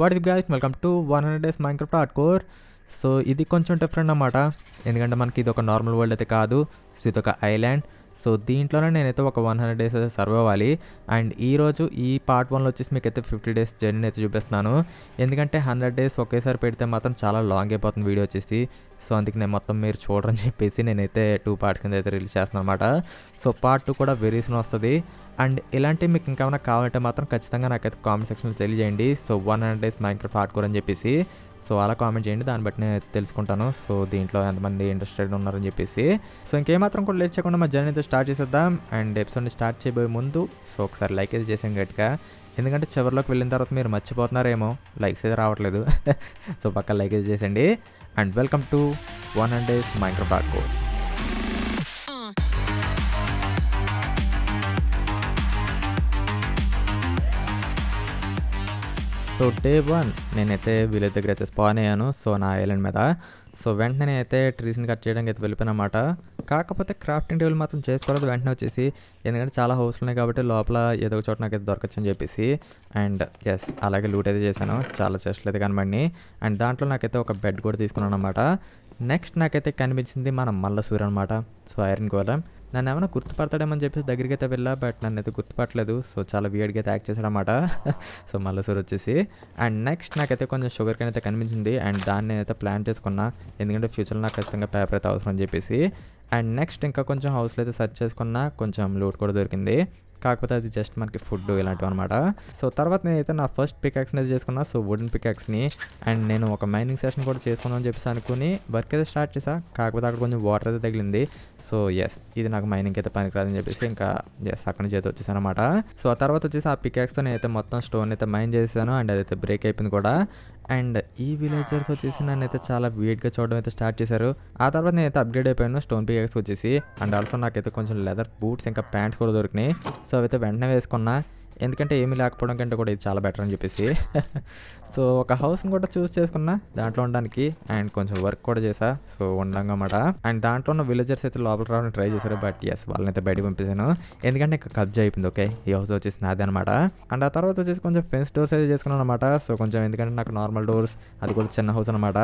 What ఇది guys welcome to one hundred days craft art core so ఇది కొంచెం different అనమాట ఎందుకంటే మనకి ఇది ఒక నార్మల్ వరల్డ్ అయితే కాదు సో ఇది ఒక ఐలాండ్ సో దీంట్లోనే నేనైతే ఒక వన్ హండ్రెడ్ డేస్ అయితే సర్వ్ అవ్వాలి అండ్ ఈరోజు ఈ పార్ట్ వన్లో వచ్చేసి మీకు అయితే ఫిఫ్టీ డేస్ జర్నీ అయితే చూపిస్తున్నాను ఎందుకంటే హండ్రెడ్ డేస్ ఒకేసారి పెడితే మాత్రం చాలా లాంగ్ అయిపోతుంది వీడియో వచ్చేసి సో అందుకే నేను మొత్తం మీరు చూడరని చెప్పేసి నేనైతే టూ పార్ట్స్ కింద అయితే రిలీజ్ చేస్తున్నాను అనమాట సో పార్ట్ టూ కూడా వెరీ సూన్ వస్తుంది అండ్ ఇలాంటివి మీకు ఇంకేమైనా కావాలంటే మాత్రం ఖచ్చితంగా నాకైతే కామెంట్ సెక్షన్లో తెలియజేయండి సో వన్ హండ్రెడ్ డేస్ ఇంకా పార్ట్ కూడా అని చెప్పేసి సో అలా కామెంట్ చేయండి దాన్ని బట్టి నేను తెలుసుకుంటాను సో దీంట్లో ఎంతమంది ఇంట్రెస్టెడ్ ఉన్నారని చెప్పేసి సో ఇంకేమాత్రం కూడా లేట్ చేయకుండా మా జర్నీ అయితే స్టార్ట్ చేసేద్దాం అండ్ ఎపిసోడ్ని స్టార్ట్ చేయబోయే ముందు సో ఒకసారి లైక్ అయితే చేసాం గట్టిగా ఎందుకంటే చివరిలోకి వెళ్ళిన తర్వాత మీరు మర్చిపోతున్నారేమో లైక్స్ అయితే రావట్లేదు సో పక్క లైక్ అయితే చేసేయండి and welcome to one hundred days dot code so day one నేనైతే వీళ్ళ దగ్గర అయితే స్పాన్ అయ్యాను సో నా ఐలాండ్ మీద సో వెంటనే అయితే ట్రీస్ని కట్ చేయడానికి అయితే వెళ్ళిపోయినమాట కాకపోతే క్రాఫ్టింగ్ టేబుల్ మాత్రం చేసుకోలేదు వెంటనే వచ్చేసి ఎందుకంటే చాలా హౌస్ ఉన్నాయి కాబట్టి లోపల ఏదో ఒక చోట నాకు అయితే దొరకచ్చు అని చెప్పేసి అండ్ ఎస్ అలాగే లూట్ అయితే చేశాను చాలా చెస్ట్లు అయితే కనబడి అండ్ దాంట్లో నాకైతే ఒక బెడ్ కూడా తీసుకున్నాను అనమాట నెక్స్ట్ నాకైతే కనిపించింది మన మల్ల సూర్య అనమాట సో ఐరన్ గోలం నన్ను ఏమైనా గుర్తుపడతాడేమని చెప్పేసి దగ్గరికి అయితే వెళ్ళా బట్ నన్ను అయితే గుర్తుపట్టలేదు సో చాలా వియర్డ్గా అయితే యాక్ట్ అనమాట సో మళ్ళీ సార్ వచ్చేసి అండ్ నెక్స్ట్ నాకైతే కొంచెం షుగర్ కానీ అయితే కనిపించింది అండ్ దాన్ని నేనైతే ప్లాన్ చేసుకున్నా ఎందుకంటే ఫ్యూచర్లో నాకు ఖచ్చితంగా పేపర్ అయితే అవసరం అని చెప్పేసి అండ్ నెక్స్ట్ ఇంకా కొంచెం హౌస్లో అయితే సెర్చ్ చేసుకున్నా కొంచెం లూట్ కూడా దొరికింది కాకపోతే అది జస్ట్ మనకి ఫుడ్ ఇలాంటివి అనమాట సో తర్వాత నేనైతే నా ఫస్ట్ పికాక్స్ అనేది చేసుకున్నా సో వుడెన్ పికాక్స్ని అండ్ నేను ఒక మైనింగ్ సెషన్ కూడా చేసుకున్నాను అని చెప్పేసి అనుకుని వర్క్ అయితే స్టార్ట్ చేసా కాకపోతే అక్కడ కొంచెం వాటర్ అయితే తగిలింది సో ఎస్ ఇది నాకు మైనింగ్ అయితే పనికిరాదని చెప్పేసి ఇంకా ఎస్ అక్కడ నుంచి అయితే వచ్చేసాను అనమాట సో ఆ తర్వాత వచ్చేసి ఆ పికాక్స్తో నేనైతే మొత్తం స్టోన్ అయితే మైన్ చేశాను అండ్ అదైతే బ్రేక్ అయిపోయింది కూడా అండ్ ఈ విలేజర్స్ వచ్చేసి ah. నన్ను అయితే చాలా వీడ్గా చూడడం అయితే స్టార్ట్ చేశారు ఆ తర్వాత నేనైతే అప్గ్రేడ్ అయిపోయాను స్టోన్ పిఎక్స్ వచ్చేసి అండ్ ఆల్సో నాకైతే కొంచెం లెదర్ బూట్స్ ఇంకా ప్యాంట్స్ కూడా దొరికినాయి సో అవైతే వెంటనే వేసుకున్నా ఎందుకంటే ఏమీ లేకపోవడం కంటే కూడా ఇది చాలా బెటర్ అని చెప్పేసి సో ఒక హౌస్ని కూడా చూస్ చేసుకున్నా దాంట్లో ఉండడానికి అండ్ కొంచెం వర్క్ కూడా చేసా సో ఉండంగా అన్నమాట అండ్ దాంట్లో ఉన్న విలేజర్స్ అయితే లోపలికి రావడం ట్రై చేశారు బట్ ఎస్ వాళ్ళని అయితే బయట పంపించాను ఎందుకంటే ఇంకా కబ్జా అయిపోయింది ఓకే ఈ హౌస్ వచ్చేసి నాదే అనమాట అండ్ ఆ తర్వాత వచ్చేసి కొంచెం ఫెన్స్ డోర్స్ అయితే చేసుకున్నాను అనమాట సో కొంచెం ఎందుకంటే నాకు నార్మల్ డోర్స్ అది కూడా చిన్న హౌస్ అనమాట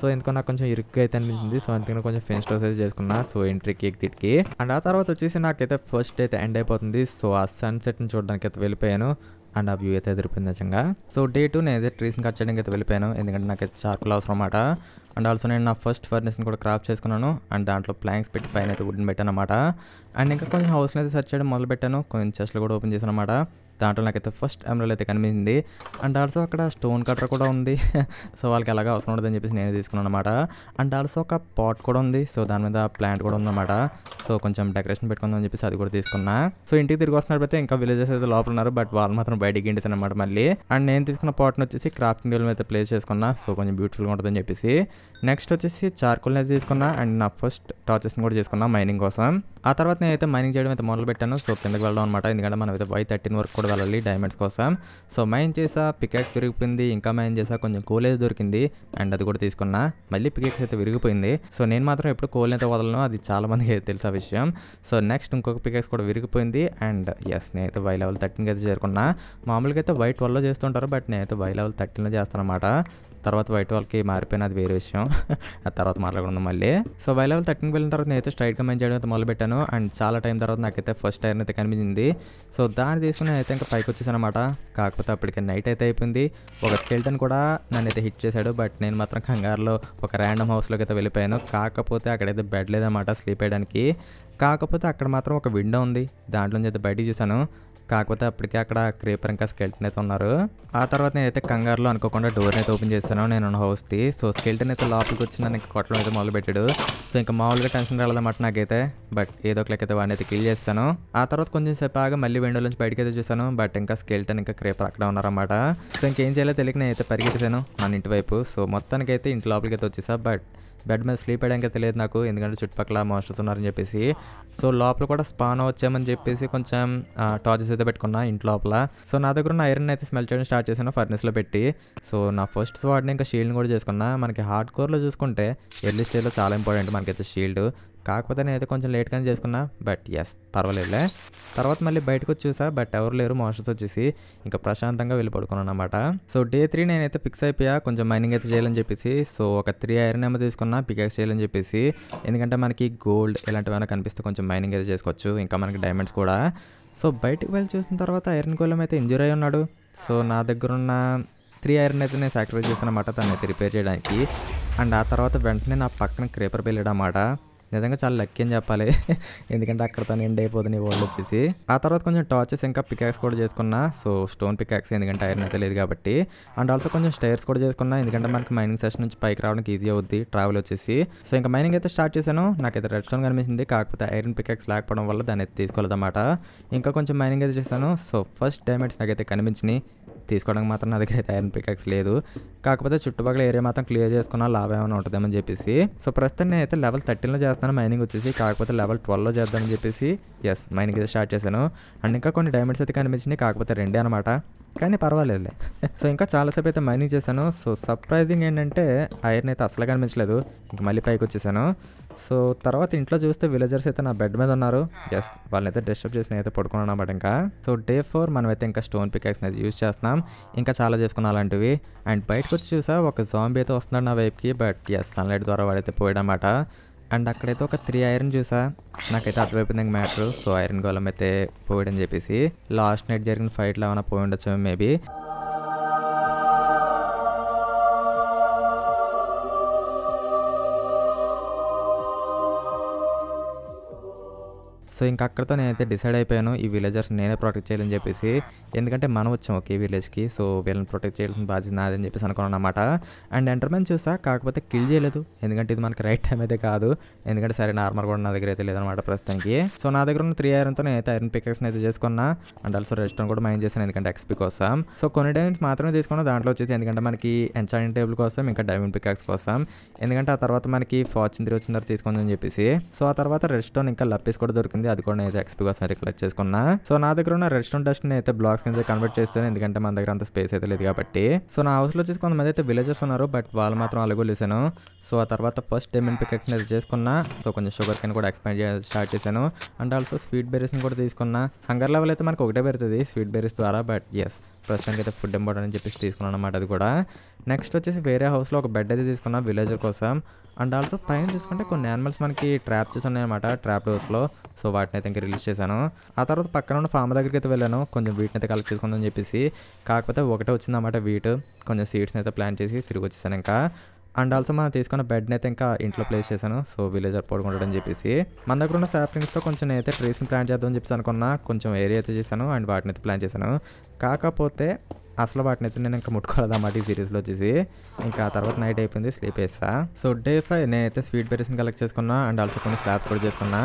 సో ఎందుకో నాకు కొంచెం ఇరుక్ అయితే అనిపించింది సో అందుకని కొంచెం ఫెన్స్ డోర్స్ అయితే చేసుకున్నా సో ఎంట్రీకి ఎగ్జిట్కి అండ్ ఆ తర్వాత వచ్చేసి నాకైతే ఫస్ట్ అయితే ఎండ్ అయిపోతుంది సో ఆ సన్సెట్ని చూడడానికి అయితే వెళ్ళిపోయాను అండ్ ఆ వ్యూ అయితే ఎదిరిపోయింది నిజంగా సో డే టూ నేను అయితే ట్రీస్ని కట్ చేయడానికి అయితే వెళ్ళిపోయాను ఎందుకంటే నాకు అయితే చార్కులు అవసరం అనమాట అండ్ ఆల్సో నేను నా ఫస్ట్ ఫర్నిస్ని కూడా క్రాప్ చేసుకున్నాను అండ్ దాంట్లో ప్లాంక్స్ పెట్టి పైన అయితే వుడ్ని పెట్టాను అనమాట అండ్ ఇంకా కొంచెం హౌస్ని అయితే సెర్చ్ చేయడం మొదలు పెట్టాను కొంచెం చెస్ట్లు కూడా ఓపెన్ చేశాను అనమాట దాంట్లో నాకైతే ఫస్ట్ ఎమరల్ అయితే కనిపించింది అండ్ ఆల్సో అక్కడ స్టోన్ కట్టర్ కూడా ఉంది సో వాళ్ళకి ఎలాగ అవసరం ఉండదని చెప్పేసి నేను తీసుకున్నాను అనమాట అండ్ ఆల్సో ఒక పాట్ కూడా ఉంది సో దాని మీద ప్లాంట్ కూడా ఉందన్నమాట సో కొంచెం డెకరేషన్ పెట్టుకుందాం అని చెప్పేసి అది కూడా తీసుకున్నా సో ఇంటికి తిరిగి వస్తున్నట్టు ఇంకా విలేజెస్ అయితే లోపల ఉన్నారు బట్ వాళ్ళు మాత్రం బయటికి ఇంటిసాను అనమాట మళ్ళీ అండ్ నేను తీసుకున్న పాట్ని వచ్చేసి క్రాఫ్టింగ్ టేబుల్ మీద ప్లేస్ చేసుకున్నా సో కొంచెం బ్యూటిఫుల్గా ఉంటుందని చెప్పేసి నెక్స్ట్ వచ్చేసి చార్కుల్ అయితే తీసుకున్నా అండ్ నా ఫస్ట్ టార్చెస్ని కూడా చేసుకున్నా మైనింగ్ కోసం ఆ తర్వాత నేనైతే మైనింగ్ చేయడం అయితే మొదలు పెట్టాను సో కిందకి వెళ్ళడం అనమాట ఎందుకంటే మనం అయితే వై థర్టీన్ వరకు కూడా వెళ్ళాలి డైమండ్స్ కోసం సో మైన్ చేసా పికెట్ విరిగిపోయింది ఇంకా మైన్ చేసా కొంచెం కోల్ అయితే దొరికింది అండ్ అది కూడా తీసుకున్నా మళ్ళీ పికెట్ అయితే విరిగిపోయింది సో నేను మాత్రం ఎప్పుడు కోల్ అయితే వదలను అది చాలా మందికి తెలుసు విషయం సో నెక్స్ట్ ఇంకొక పికెక్స్ కూడా విరిగిపోయింది అండ్ ఎస్ నేనైతే వై లెవెల్ థర్టీన్కి అయితే చేరుకున్నా మామూలుగా అయితే వై ట్వెల్వ్లో చేస్తుంటారు బట్ నేనైతే వై లెవెల్ థర్టీన్లో చేస్తాను అనమాట తర్వాత వైట్ వాళ్ళకి మారిపోయిన అది వేరే విషయం ఆ తర్వాత మాట్లాడుకుందాం మళ్ళీ సో వై లెవెల్ థర్టీన్కి వెళ్ళిన తర్వాత నేనైతే స్ట్రైట్ కమెంట్ చేయడం అయితే మొదలుపెట్టాను అండ్ చాలా టైం తర్వాత నాకైతే ఫస్ట్ టైర్ అయితే కనిపించింది సో దాన్ని తీసుకుని అయితే ఇంకా పైకి వచ్చేసాను అనమాట కాకపోతే అప్పటికే నైట్ అయితే అయిపోయింది ఒక స్కెల్టన్ కూడా నన్ను అయితే హిట్ చేశాడు బట్ నేను మాత్రం కంగారులో ఒక ర్యాండమ్ హౌస్లోకి అయితే వెళ్ళిపోయాను కాకపోతే అక్కడైతే బెడ్ లేదన్నమాట స్లీప్ వేయడానికి కాకపోతే అక్కడ మాత్రం ఒక విండో ఉంది దాంట్లో నుంచి అయితే బయటికి చూశాను కాకపోతే అప్పటికే అక్కడ క్రీపర్ ఇంకా స్కెల్టన్ అయితే ఉన్నారు ఆ తర్వాత నేనైతే కంగారులో అనుకోకుండా డోర్ అయితే ఓపెన్ చేశాను నేను హౌస్కి సో స్కెల్టన్ అయితే లోపలికి వచ్చి నన్ను కొట్టడం అయితే మొదలుపెట్టాడు సో ఇంకా మామూలుగా టెన్షన్ రాలేదన్నమాట నాకైతే బట్ ఏదో లెక్కైతే వాడిని అయితే కిల్ చేస్తాను ఆ తర్వాత కొంచెం సేపు ఆగా మళ్ళీ విండో నుంచి బయటకి అయితే చూశాను బట్ ఇంకా స్కెల్టన్ ఇంకా క్రీపర్ అక్కడ ఉన్నారన్నమాట సో ఇంకేం చేయాలో తెలియక నేనైతే పరిగెత్తాను మన ఇంటి వైపు సో మొత్తానికైతే ఇంటి లోపలికి అయితే వచ్చేసా బట్ బెడ్ మీద స్లీప్ వేయడానికి తెలియదు నాకు ఎందుకంటే చుట్టుపక్కల మాస్టర్స్ ఉన్నారని చెప్పేసి సో లోపల కూడా స్పాన్ వచ్చామని చెప్పేసి కొంచెం టార్చెస్ అయితే పెట్టుకున్నా ఇంటి లోపల సో నా దగ్గర ఉన్న ఐరన్ అయితే స్మెల్ చేయడం స్టార్ట్ చేశాను ఫర్నెస్లో పెట్టి సో నా ఫస్ట్ స్వాడ్ని ఇంకా షీల్డ్ని కూడా చేసుకున్నా మనకి హార్డ్ కోర్లో చూసుకుంటే ఎర్లీ స్టేజ్లో చాలా ఇంపార్టెంట్ మనకైతే షీల్డ్ కాకపోతే నేనైతే కొంచెం లేట్గానే చేసుకున్నా బట్ ఎస్ పర్వాలేదులే తర్వాత మళ్ళీ బయటకు వచ్చి చూసా బట్ ఎవరు లేరు మోషన్స్ వచ్చేసి ఇంకా ప్రశాంతంగా వెళ్ళి పడుకున్నాను అనమాట సో డే త్రీ నేనైతే ఫిక్స్ అయిపోయా కొంచెం మైనింగ్ అయితే చేయాలని చెప్పేసి సో ఒక త్రీ ఐరన్ ఏమో తీసుకున్నా పికాక్స్ చేయాలని చెప్పేసి ఎందుకంటే మనకి గోల్డ్ ఇలాంటివైనా కనిపిస్తే కొంచెం మైనింగ్ అయితే చేసుకోవచ్చు ఇంకా మనకి డైమండ్స్ కూడా సో బయటకు వెళ్ళి చూసిన తర్వాత ఐరన్ కోలం అయితే ఇంజూర్ అయి ఉన్నాడు సో నా దగ్గర ఉన్న త్రీ ఐరన్ అయితే నేను సాక్రిఫైస్ చేశాను అనమాట దాన్ని రిపేర్ చేయడానికి అండ్ ఆ తర్వాత వెంటనే నా పక్కన క్రేపర్ వెళ్ళాడు అన్నమాట నిజంగా చాలా లక్కీ అని చెప్పాలి ఎందుకంటే అక్కడ తను ఎండ్ అయిపోతుంది వాళ్ళు వచ్చేసి ఆ తర్వాత కొంచెం టార్చెస్ ఇంకా పికాక్స్ కూడా చేసుకున్నా సో స్టోన్ పికాక్స్ ఎందుకంటే ఐరన్ అయితే లేదు కాబట్టి అండ్ ఆల్సో కొంచెం స్టైర్స్ కూడా చేసుకున్నా ఎందుకంటే మనకి మైనింగ్ సెషన్ నుంచి పైకి రావడానికి ఈజీ అవుద్ది ట్రావెల్ వచ్చేసి సో ఇంకా మైనింగ్ అయితే స్టార్ట్ చేశాను నాకైతే రెడ్ స్టోన్ కనిపించింది కాకపోతే ఐరన్ పికాక్స్ లేకపోవడం వల్ల దాన్ని అయితే తీసుకోలేదన్నమాట ఇంకా కొంచెం మైనింగ్ అయితే చేశాను సో ఫస్ట్ డైమండ్స్ నాకైతే కనిపించినాయి తీసుకోవడానికి మాత్రం నా దగ్గర అయితే ఐరన్ పికాక్స్ లేదు కాకపోతే చుట్టుపక్కల ఏరియా మాత్రం క్లియర్ చేసుకున్నా లాభం ఏమైనా ఉంటుందేమని చెప్పేసి సో ప్రస్తుతం నేనైతే లెవెల్ థర్టీన్లో చేస్తాను చేస్తాను మైనింగ్ వచ్చేసి కాకపోతే లెవెల్ ట్వెల్వ్లో చేద్దామని చెప్పేసి ఎస్ మైనింగ్ అయితే స్టార్ట్ చేశాను అండ్ ఇంకా కొన్ని డైమండ్స్ అయితే కనిపించినాయి కాకపోతే రెండే అనమాట కానీ పర్వాలేదులే సో ఇంకా చాలాసేపు అయితే మైనింగ్ చేశాను సో సర్ప్రైజింగ్ ఏంటంటే ఐరన్ అయితే అసలు కనిపించలేదు ఇంక మళ్ళీ పైకి వచ్చేసాను సో తర్వాత ఇంట్లో చూస్తే విలేజర్స్ అయితే నా బెడ్ మీద ఉన్నారు ఎస్ వాళ్ళని అయితే డిస్టర్బ్ చేసిన అయితే పడుకున్నాను అనమాట ఇంకా సో డే ఫోర్ మనమైతే ఇంకా స్టోన్ పికాక్స్ అయితే యూజ్ చేస్తున్నాం ఇంకా చాలా చేసుకున్నాం అలాంటివి అండ్ బయటకు వచ్చి చూసా ఒక జాంబీ అయితే వస్తున్నాడు నా వైపుకి బట్ ఎస్ సన్లైట్ ద్వారా వాడైతే పోయాడనమాట అండ్ అక్కడైతే ఒక త్రీ ఐరన్ చూసా నాకైతే అర్థమైపోయింది ఇంకా మ్యాటర్ సో ఐరన్ గోళం అయితే పోయాడని చెప్పేసి లాస్ట్ నైట్ జరిగిన ఫైట్లో ఏమైనా పోయి ఉండొచ్చు మేబీ సో ఇంక అక్కడతో నేనైతే డిసైడ్ అయిపోయాను ఈ విలేజర్స్ నేనే ప్రొటెక్ట్ చేయాలని చెప్పేసి ఎందుకంటే మనం వచ్చాం ఒకే విలేజ్కి సో వీళ్ళని ప్రొటెక్ట్ చేయాల్సిన బాధ్యత నాదని చెప్పేసి అనుకున్నాను అనమాట అండ్ ఎంటర్మెన్ చూసా కాకపోతే కిల్ చేయలేదు ఎందుకంటే ఇది మనకి రైట్ టైం అయితే కాదు ఎందుకంటే సరే నార్మల్ కూడా నా దగ్గర అయితే లేదనమాట ప్రస్తుతానికి సో నా దగ్గర ఉన్న త్రీ ఐరన్తో నేను అయితే ఐరన్ పికెక్స్ని అయితే చేసుకున్నా అండ్ ఆల్సో రెస్టారెంట్ కూడా మైండ్ చేశాను ఎందుకంటే ఎక్స్పీ కోసం సో కొన్ని డైమండ్స్ మాత్రమే తీసుకున్నా దాంట్లో వచ్చేసి ఎందుకంటే మనకి ఎంచాయింట్ టేబుల్ కోసం ఇంకా డైమండ్ పికాక్స్ కోసం ఎందుకంటే ఆ తర్వాత మనకి ఫార్చున్ త్రీ వచ్చిన తర్వాత తీసుకుందని చెప్పేసి సో ఆ తర్వాత రెస్టోన్ ఇంకా లప్పీస్ కూడా దొరికింది ఉంది అది కూడా నేను ఎక్స్పీ కోసం అయితే కలెక్ట్ చేసుకున్నా సో నా దగ్గర ఉన్న రెస్టారెంట్ డస్ట్ అయితే బ్లాక్స్ కింద కన్వర్ట్ చేస్తాను ఎందుకంటే మన దగ్గర అంత స్పేస్ అయితే లేదు కాబట్టి సో నా హౌస్లో వచ్చేసి కొంతమంది అయితే విలేజర్స్ ఉన్నారు బట్ వాళ్ళు మాత్రం లేసాను సో ఆ తర్వాత ఫస్ట్ డైమండ్ పికెక్స్ని అయితే చేసుకున్నా సో కొంచెం షుగర్ కెన్ కూడా ఎక్స్పెండ్ స్టార్ట్ చేశాను అండ్ ఆల్సో స్వీట్ బెర్రీస్ని కూడా తీసుకున్నా హంగర్ లెవెల్ అయితే మనకు ఒకటే పెడుతుంది స్వీట్ బెరీస్ ద్వారా బట్ ఎస్ ప్రస్తుతానికి అయితే ఫుడ్ ఇంపార్టెంట్ అని చెప్పేసి తీసుకున్నాను అనమాట అది కూడా నెక్స్ట్ వచ్చేసి వేరే హౌస్లో ఒక బెడ్ అయితే తీసుకున్నా విలేజర్ కోసం అండ్ ఆల్సో పైన చూసుకుంటే కొన్ని యానిమల్స్ మనకి ట్రాప్ చేసి ఉన్నాయన్నమాట ట్రాప్ హౌస్లో సో వాటిని అయితే ఇంకా రిలీజ్ చేశాను ఆ తర్వాత పక్కన ఉన్న ఫామ్ దగ్గరికి అయితే వెళ్ళాను కొంచెం వీటిని అయితే కలెక్ట్ చేసుకుందని చెప్పేసి కాకపోతే ఒకటే వచ్చిందన్నమాట వీటు కొంచెం సీడ్స్ని అయితే ప్లాన్ చేసి తిరిగి వచ్చేసాను ఇంకా అండ్ ఆల్సో మనం తీసుకున్న బెడ్ని అయితే ఇంకా ఇంట్లో ప్లేస్ చేశాను సో విలేజర్ పడుకుంటాడని చెప్పేసి మన దగ్గర ఉన్న సాప్లింగ్స్తో కొంచెం అయితే ట్రీస్ని ప్లాన్ చేద్దామని చెప్పేసి అనుకున్నా కొంచెం ఏరియా అయితే చేశాను అండ్ వాటిని అయితే ప్లాన్ చేశాను కాకపోతే అసలు వాటిని అయితే నేను ఇంకా ముట్టుకోలేదు అన్నమాట ఈ సిరీస్లో వచ్చేసి ఇంకా తర్వాత నైట్ అయిపోయింది స్లీప్ వేస్తా సో డే ఫైవ్ నేనైతే స్వీట్ బెర్రీస్ని కలెక్ట్ చేసుకున్నా అండ్ ఆల్సో కొన్ని స్లాబ్స్ కూడా చేసుకున్నా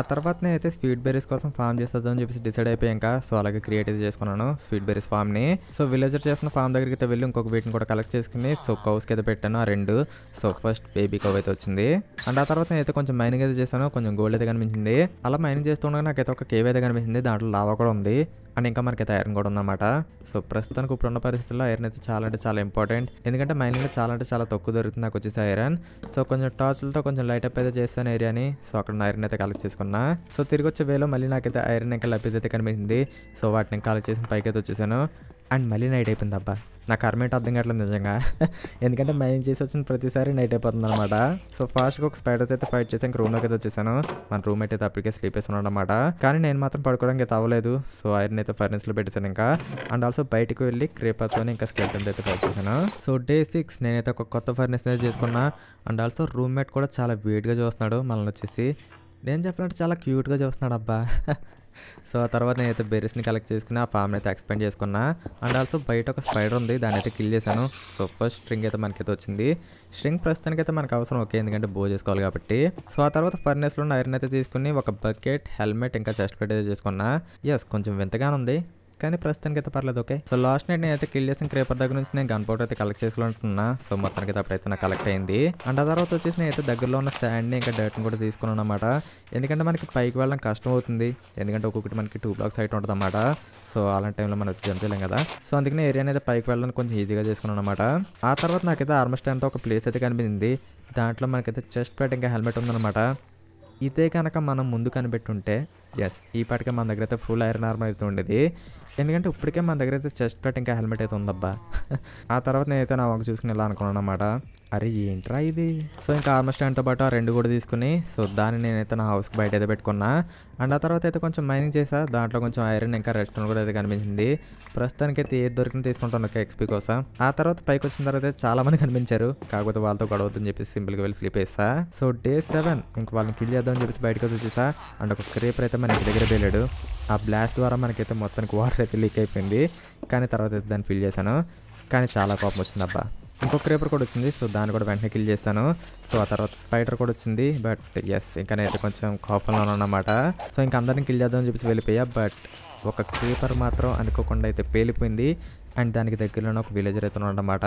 ఆ తర్వాత నేనైతే స్వీట్ బెర్రీస్ కోసం ఫామ్ చేస్తుందని చెప్పేసి డిసైడ్ అయిపోయి ఇంకా సో అలాగే క్రియేట్ అయితే చేసుకున్నాను స్వీట్ బెర్రీస్ ఫామ్ని సో విలేజర్ చేసిన ఫామ్ దగ్గరికి అయితే వెళ్ళి ఇంకొక వీటిని కూడా కలెక్ట్ చేసుకుని సో కౌస్కి అయితే పెట్టాను ఆ రెండు సో ఫస్ట్ బేబీ కౌ అయితే వచ్చింది అండ్ ఆ తర్వాత నేనైతే కొంచెం మైనింగ్ అయితే చేశాను కొంచెం గోల్డ్ అయితే కనిపించింది అలా మైనింగ్ చేస్తుండగా నాకైతే ఒక కేవ్ అయితే కనిపించింది దాంట్లో లావా కూడా ఉంది అండ్ ఇంకా అయితే ఐరన్ కూడా ఉందన్నమాట సో ప్రస్తుతానికి ఇప్పుడున్న పరిస్థితుల్లో ఐరన్ అయితే చాలా అంటే చాలా ఇంపార్టెంట్ ఎందుకంటే మైనింగ్లో చాలా అంటే చాలా తక్కువ దొరుకుతుంది నాకు వచ్చేసి ఐరన్ సో కొంచెం టార్చ్లతో కొంచెం లైట్ అప్ అయితే చేస్తాను ఏరియాని సో అక్కడ ఐరన్ అయితే కలెక్ట్ చేసుకున్నా సో తిరిగి వచ్చే వేలో మళ్ళీ నాకైతే ఐరన్ ఇంకా లభ్యత అయితే కనిపించింది సో వాటిని కలెక్ట్ చేసిన పైకి అయితే వచ్చేసాను అండ్ మళ్ళీ నైట్ అయిపోయింది అబ్బా నా కర్మ అర్థం కావట్లేదు నిజంగా ఎందుకంటే మైన్ చేసి వచ్చిన ప్రతిసారి నైట్ అయిపోతుంది అనమాట సో ఫాస్ట్గా ఒక స్పైడర్తో అయితే ఫైట్ చేసి ఇంకా రూమ్లోకి అయితే వచ్చేసాను మన రూమ్ అయితే అప్పటికే స్లీప్ వేసి అనమాట కానీ నేను మాత్రం పడుకోవడానికి అయితే అవ్వలేదు సో ఐరన్ అయితే ఫర్నిచర్లో పెట్టాను ఇంకా అండ్ ఆల్సో బయటకు వెళ్ళి క్రేపర్తో ఇంకా స్కెల్టన్ అయితే ఫైట్ చేశాను సో డే సిక్స్ నేనైతే ఒక కొత్త ఫర్నిచర్ అయితే చేసుకున్నా అండ్ ఆల్సో రూమ్మేట్ కూడా చాలా వేడిగా చూస్తున్నాడు మనల్ని వచ్చేసి నేను చెప్పినట్టు చాలా క్యూట్గా చూస్తున్నాడు అబ్బా సో ఆ తర్వాత నేనైతే బెరీస్ని కలెక్ట్ చేసుకుని ఆ ఫామ్ని అయితే ఎక్స్పెండ్ చేసుకున్నా అండ్ ఆల్సో బయట ఒక స్పైడర్ ఉంది దాన్ని అయితే కిల్ చేశాను సో ఫస్ట్ స్ట్రింగ్ అయితే మనకైతే వచ్చింది స్ట్రింగ్ ప్రస్తుతానికి అయితే మనకు అవసరం ఓకే ఎందుకంటే బో చేసుకోవాలి కాబట్టి సో ఆ తర్వాత ఫర్నెస్లో ఐరన్ అయితే తీసుకుని ఒక బకెట్ హెల్మెట్ ఇంకా చెస్ట్ పెట్టి చేసుకున్నా ఎస్ కొంచెం వింతగానే ఉంది కానీ ప్రస్తుతానికి అయితే పర్లేదు ఓకే సో లాస్ట్ నైట్ అయితే కిల్ చేసిన క్రేపర్ దగ్గర నుంచి నేను గన్ పౌడర్ అయితే కలెక్ట్ చేసుకుంటున్నా సో మొత్తానికి అయితే అప్పుడైతే నాకు కలెక్ట్ అయింది అండ్ ఆ తర్వాత వచ్చేసి నేను అయితే దగ్గరలో ఉన్న ని ఇంకా డర్ట్ని కూడా తీసుకున్నాను అనమాట ఎందుకంటే మనకి పైకి వెళ్ళడం కష్టం అవుతుంది ఎందుకంటే ఒక్కొక్కటి మనకి టూ బ్లాక్స్ అయితే ఉంటుంది అనమాట సో అలాంటి టైంలో మనం జంప్ చేయలేం కదా సో అందుకని ఏరియా అనేది పైకి వెళ్ళడం కొంచెం ఈజీగా చేసుకున్నాను అనమాట ఆ తర్వాత నాకైతే ఆర్మర్ స్టాండ్తో ఒక ప్లేస్ అయితే కనిపించింది దాంట్లో మనకైతే చెస్ట్ ప్లేట్ ఇంకా హెల్మెట్ ఉందన్నమాట ఇదే కనుక మనం ముందు కనిపెట్టుంటే ఎస్ ఈ మన దగ్గర అయితే ఫుల్ ఐరన్ ఆర్మర్ అయితే ఉండేది ఎందుకంటే ఇప్పటికే మన దగ్గర అయితే చెస్ట్ ప్లేట్ ఇంకా హెల్మెట్ అయితే ఉందబ్బా ఆ తర్వాత నేనైతే నా వాక్ చూసుకుని ఇలా అనుకున్నాను అనమాట అరే ఏంట్రా ఇది సో ఇంకా ఆర్మర్ స్టాండ్తో పాటు ఆ రెండు కూడా తీసుకుని సో దాన్ని నేనైతే నా హౌస్కి బయట అయితే పెట్టుకున్నా అండ్ ఆ తర్వాత అయితే కొంచెం మైనింగ్ చేసా దాంట్లో కొంచెం ఐరన్ ఇంకా రెస్టారెంట్ కూడా అయితే కనిపించింది ప్రస్తుతానికి అయితే ఏది దొరికిన తీసుకుంటాను ఒక ఎక్స్పీ కోసం ఆ తర్వాత పైకి వచ్చిన తర్వాత చాలా మంది కనిపించారు కాకపోతే వాళ్ళతో గొడవద్దని చెప్పేసి సింపుల్గా వెళ్ళి స్లీప్ వేస్తా సో డే సెవెన్ ఇంకా వాళ్ళని కిల్ చేద్దామని చెప్పేసి బయటకు వచ్చేసా అండ్ ఒక క్రేపర్ అయితే మన ఇంటి దగ్గర వెళ్ళాడు ఆ బ్లాస్ట్ ద్వారా మనకైతే మొత్తానికి వాటర్ అయితే లీక్ అయిపోయింది కానీ తర్వాత అయితే దాన్ని ఫిల్ చేశాను కానీ చాలా కోపం వచ్చింది అబ్బా ఇంకొక క్రేపర్ కూడా వచ్చింది సో దాన్ని కూడా వెంటనే కిల్ చేశాను సో ఆ తర్వాత స్పైడర్ కూడా వచ్చింది బట్ ఎస్ ఇంకా నేను కొంచెం కోపంలో ఉన్నమాట సో ఇంక అందరిని కిల్ చేద్దామని చెప్పేసి వెళ్ళిపోయా బట్ ఒక క్రీపర్ మాత్రం అనుకోకుండా అయితే పేలిపోయింది అండ్ దానికి దగ్గరలోనే ఒక విలేజర్ అయితే ఉన్నమాట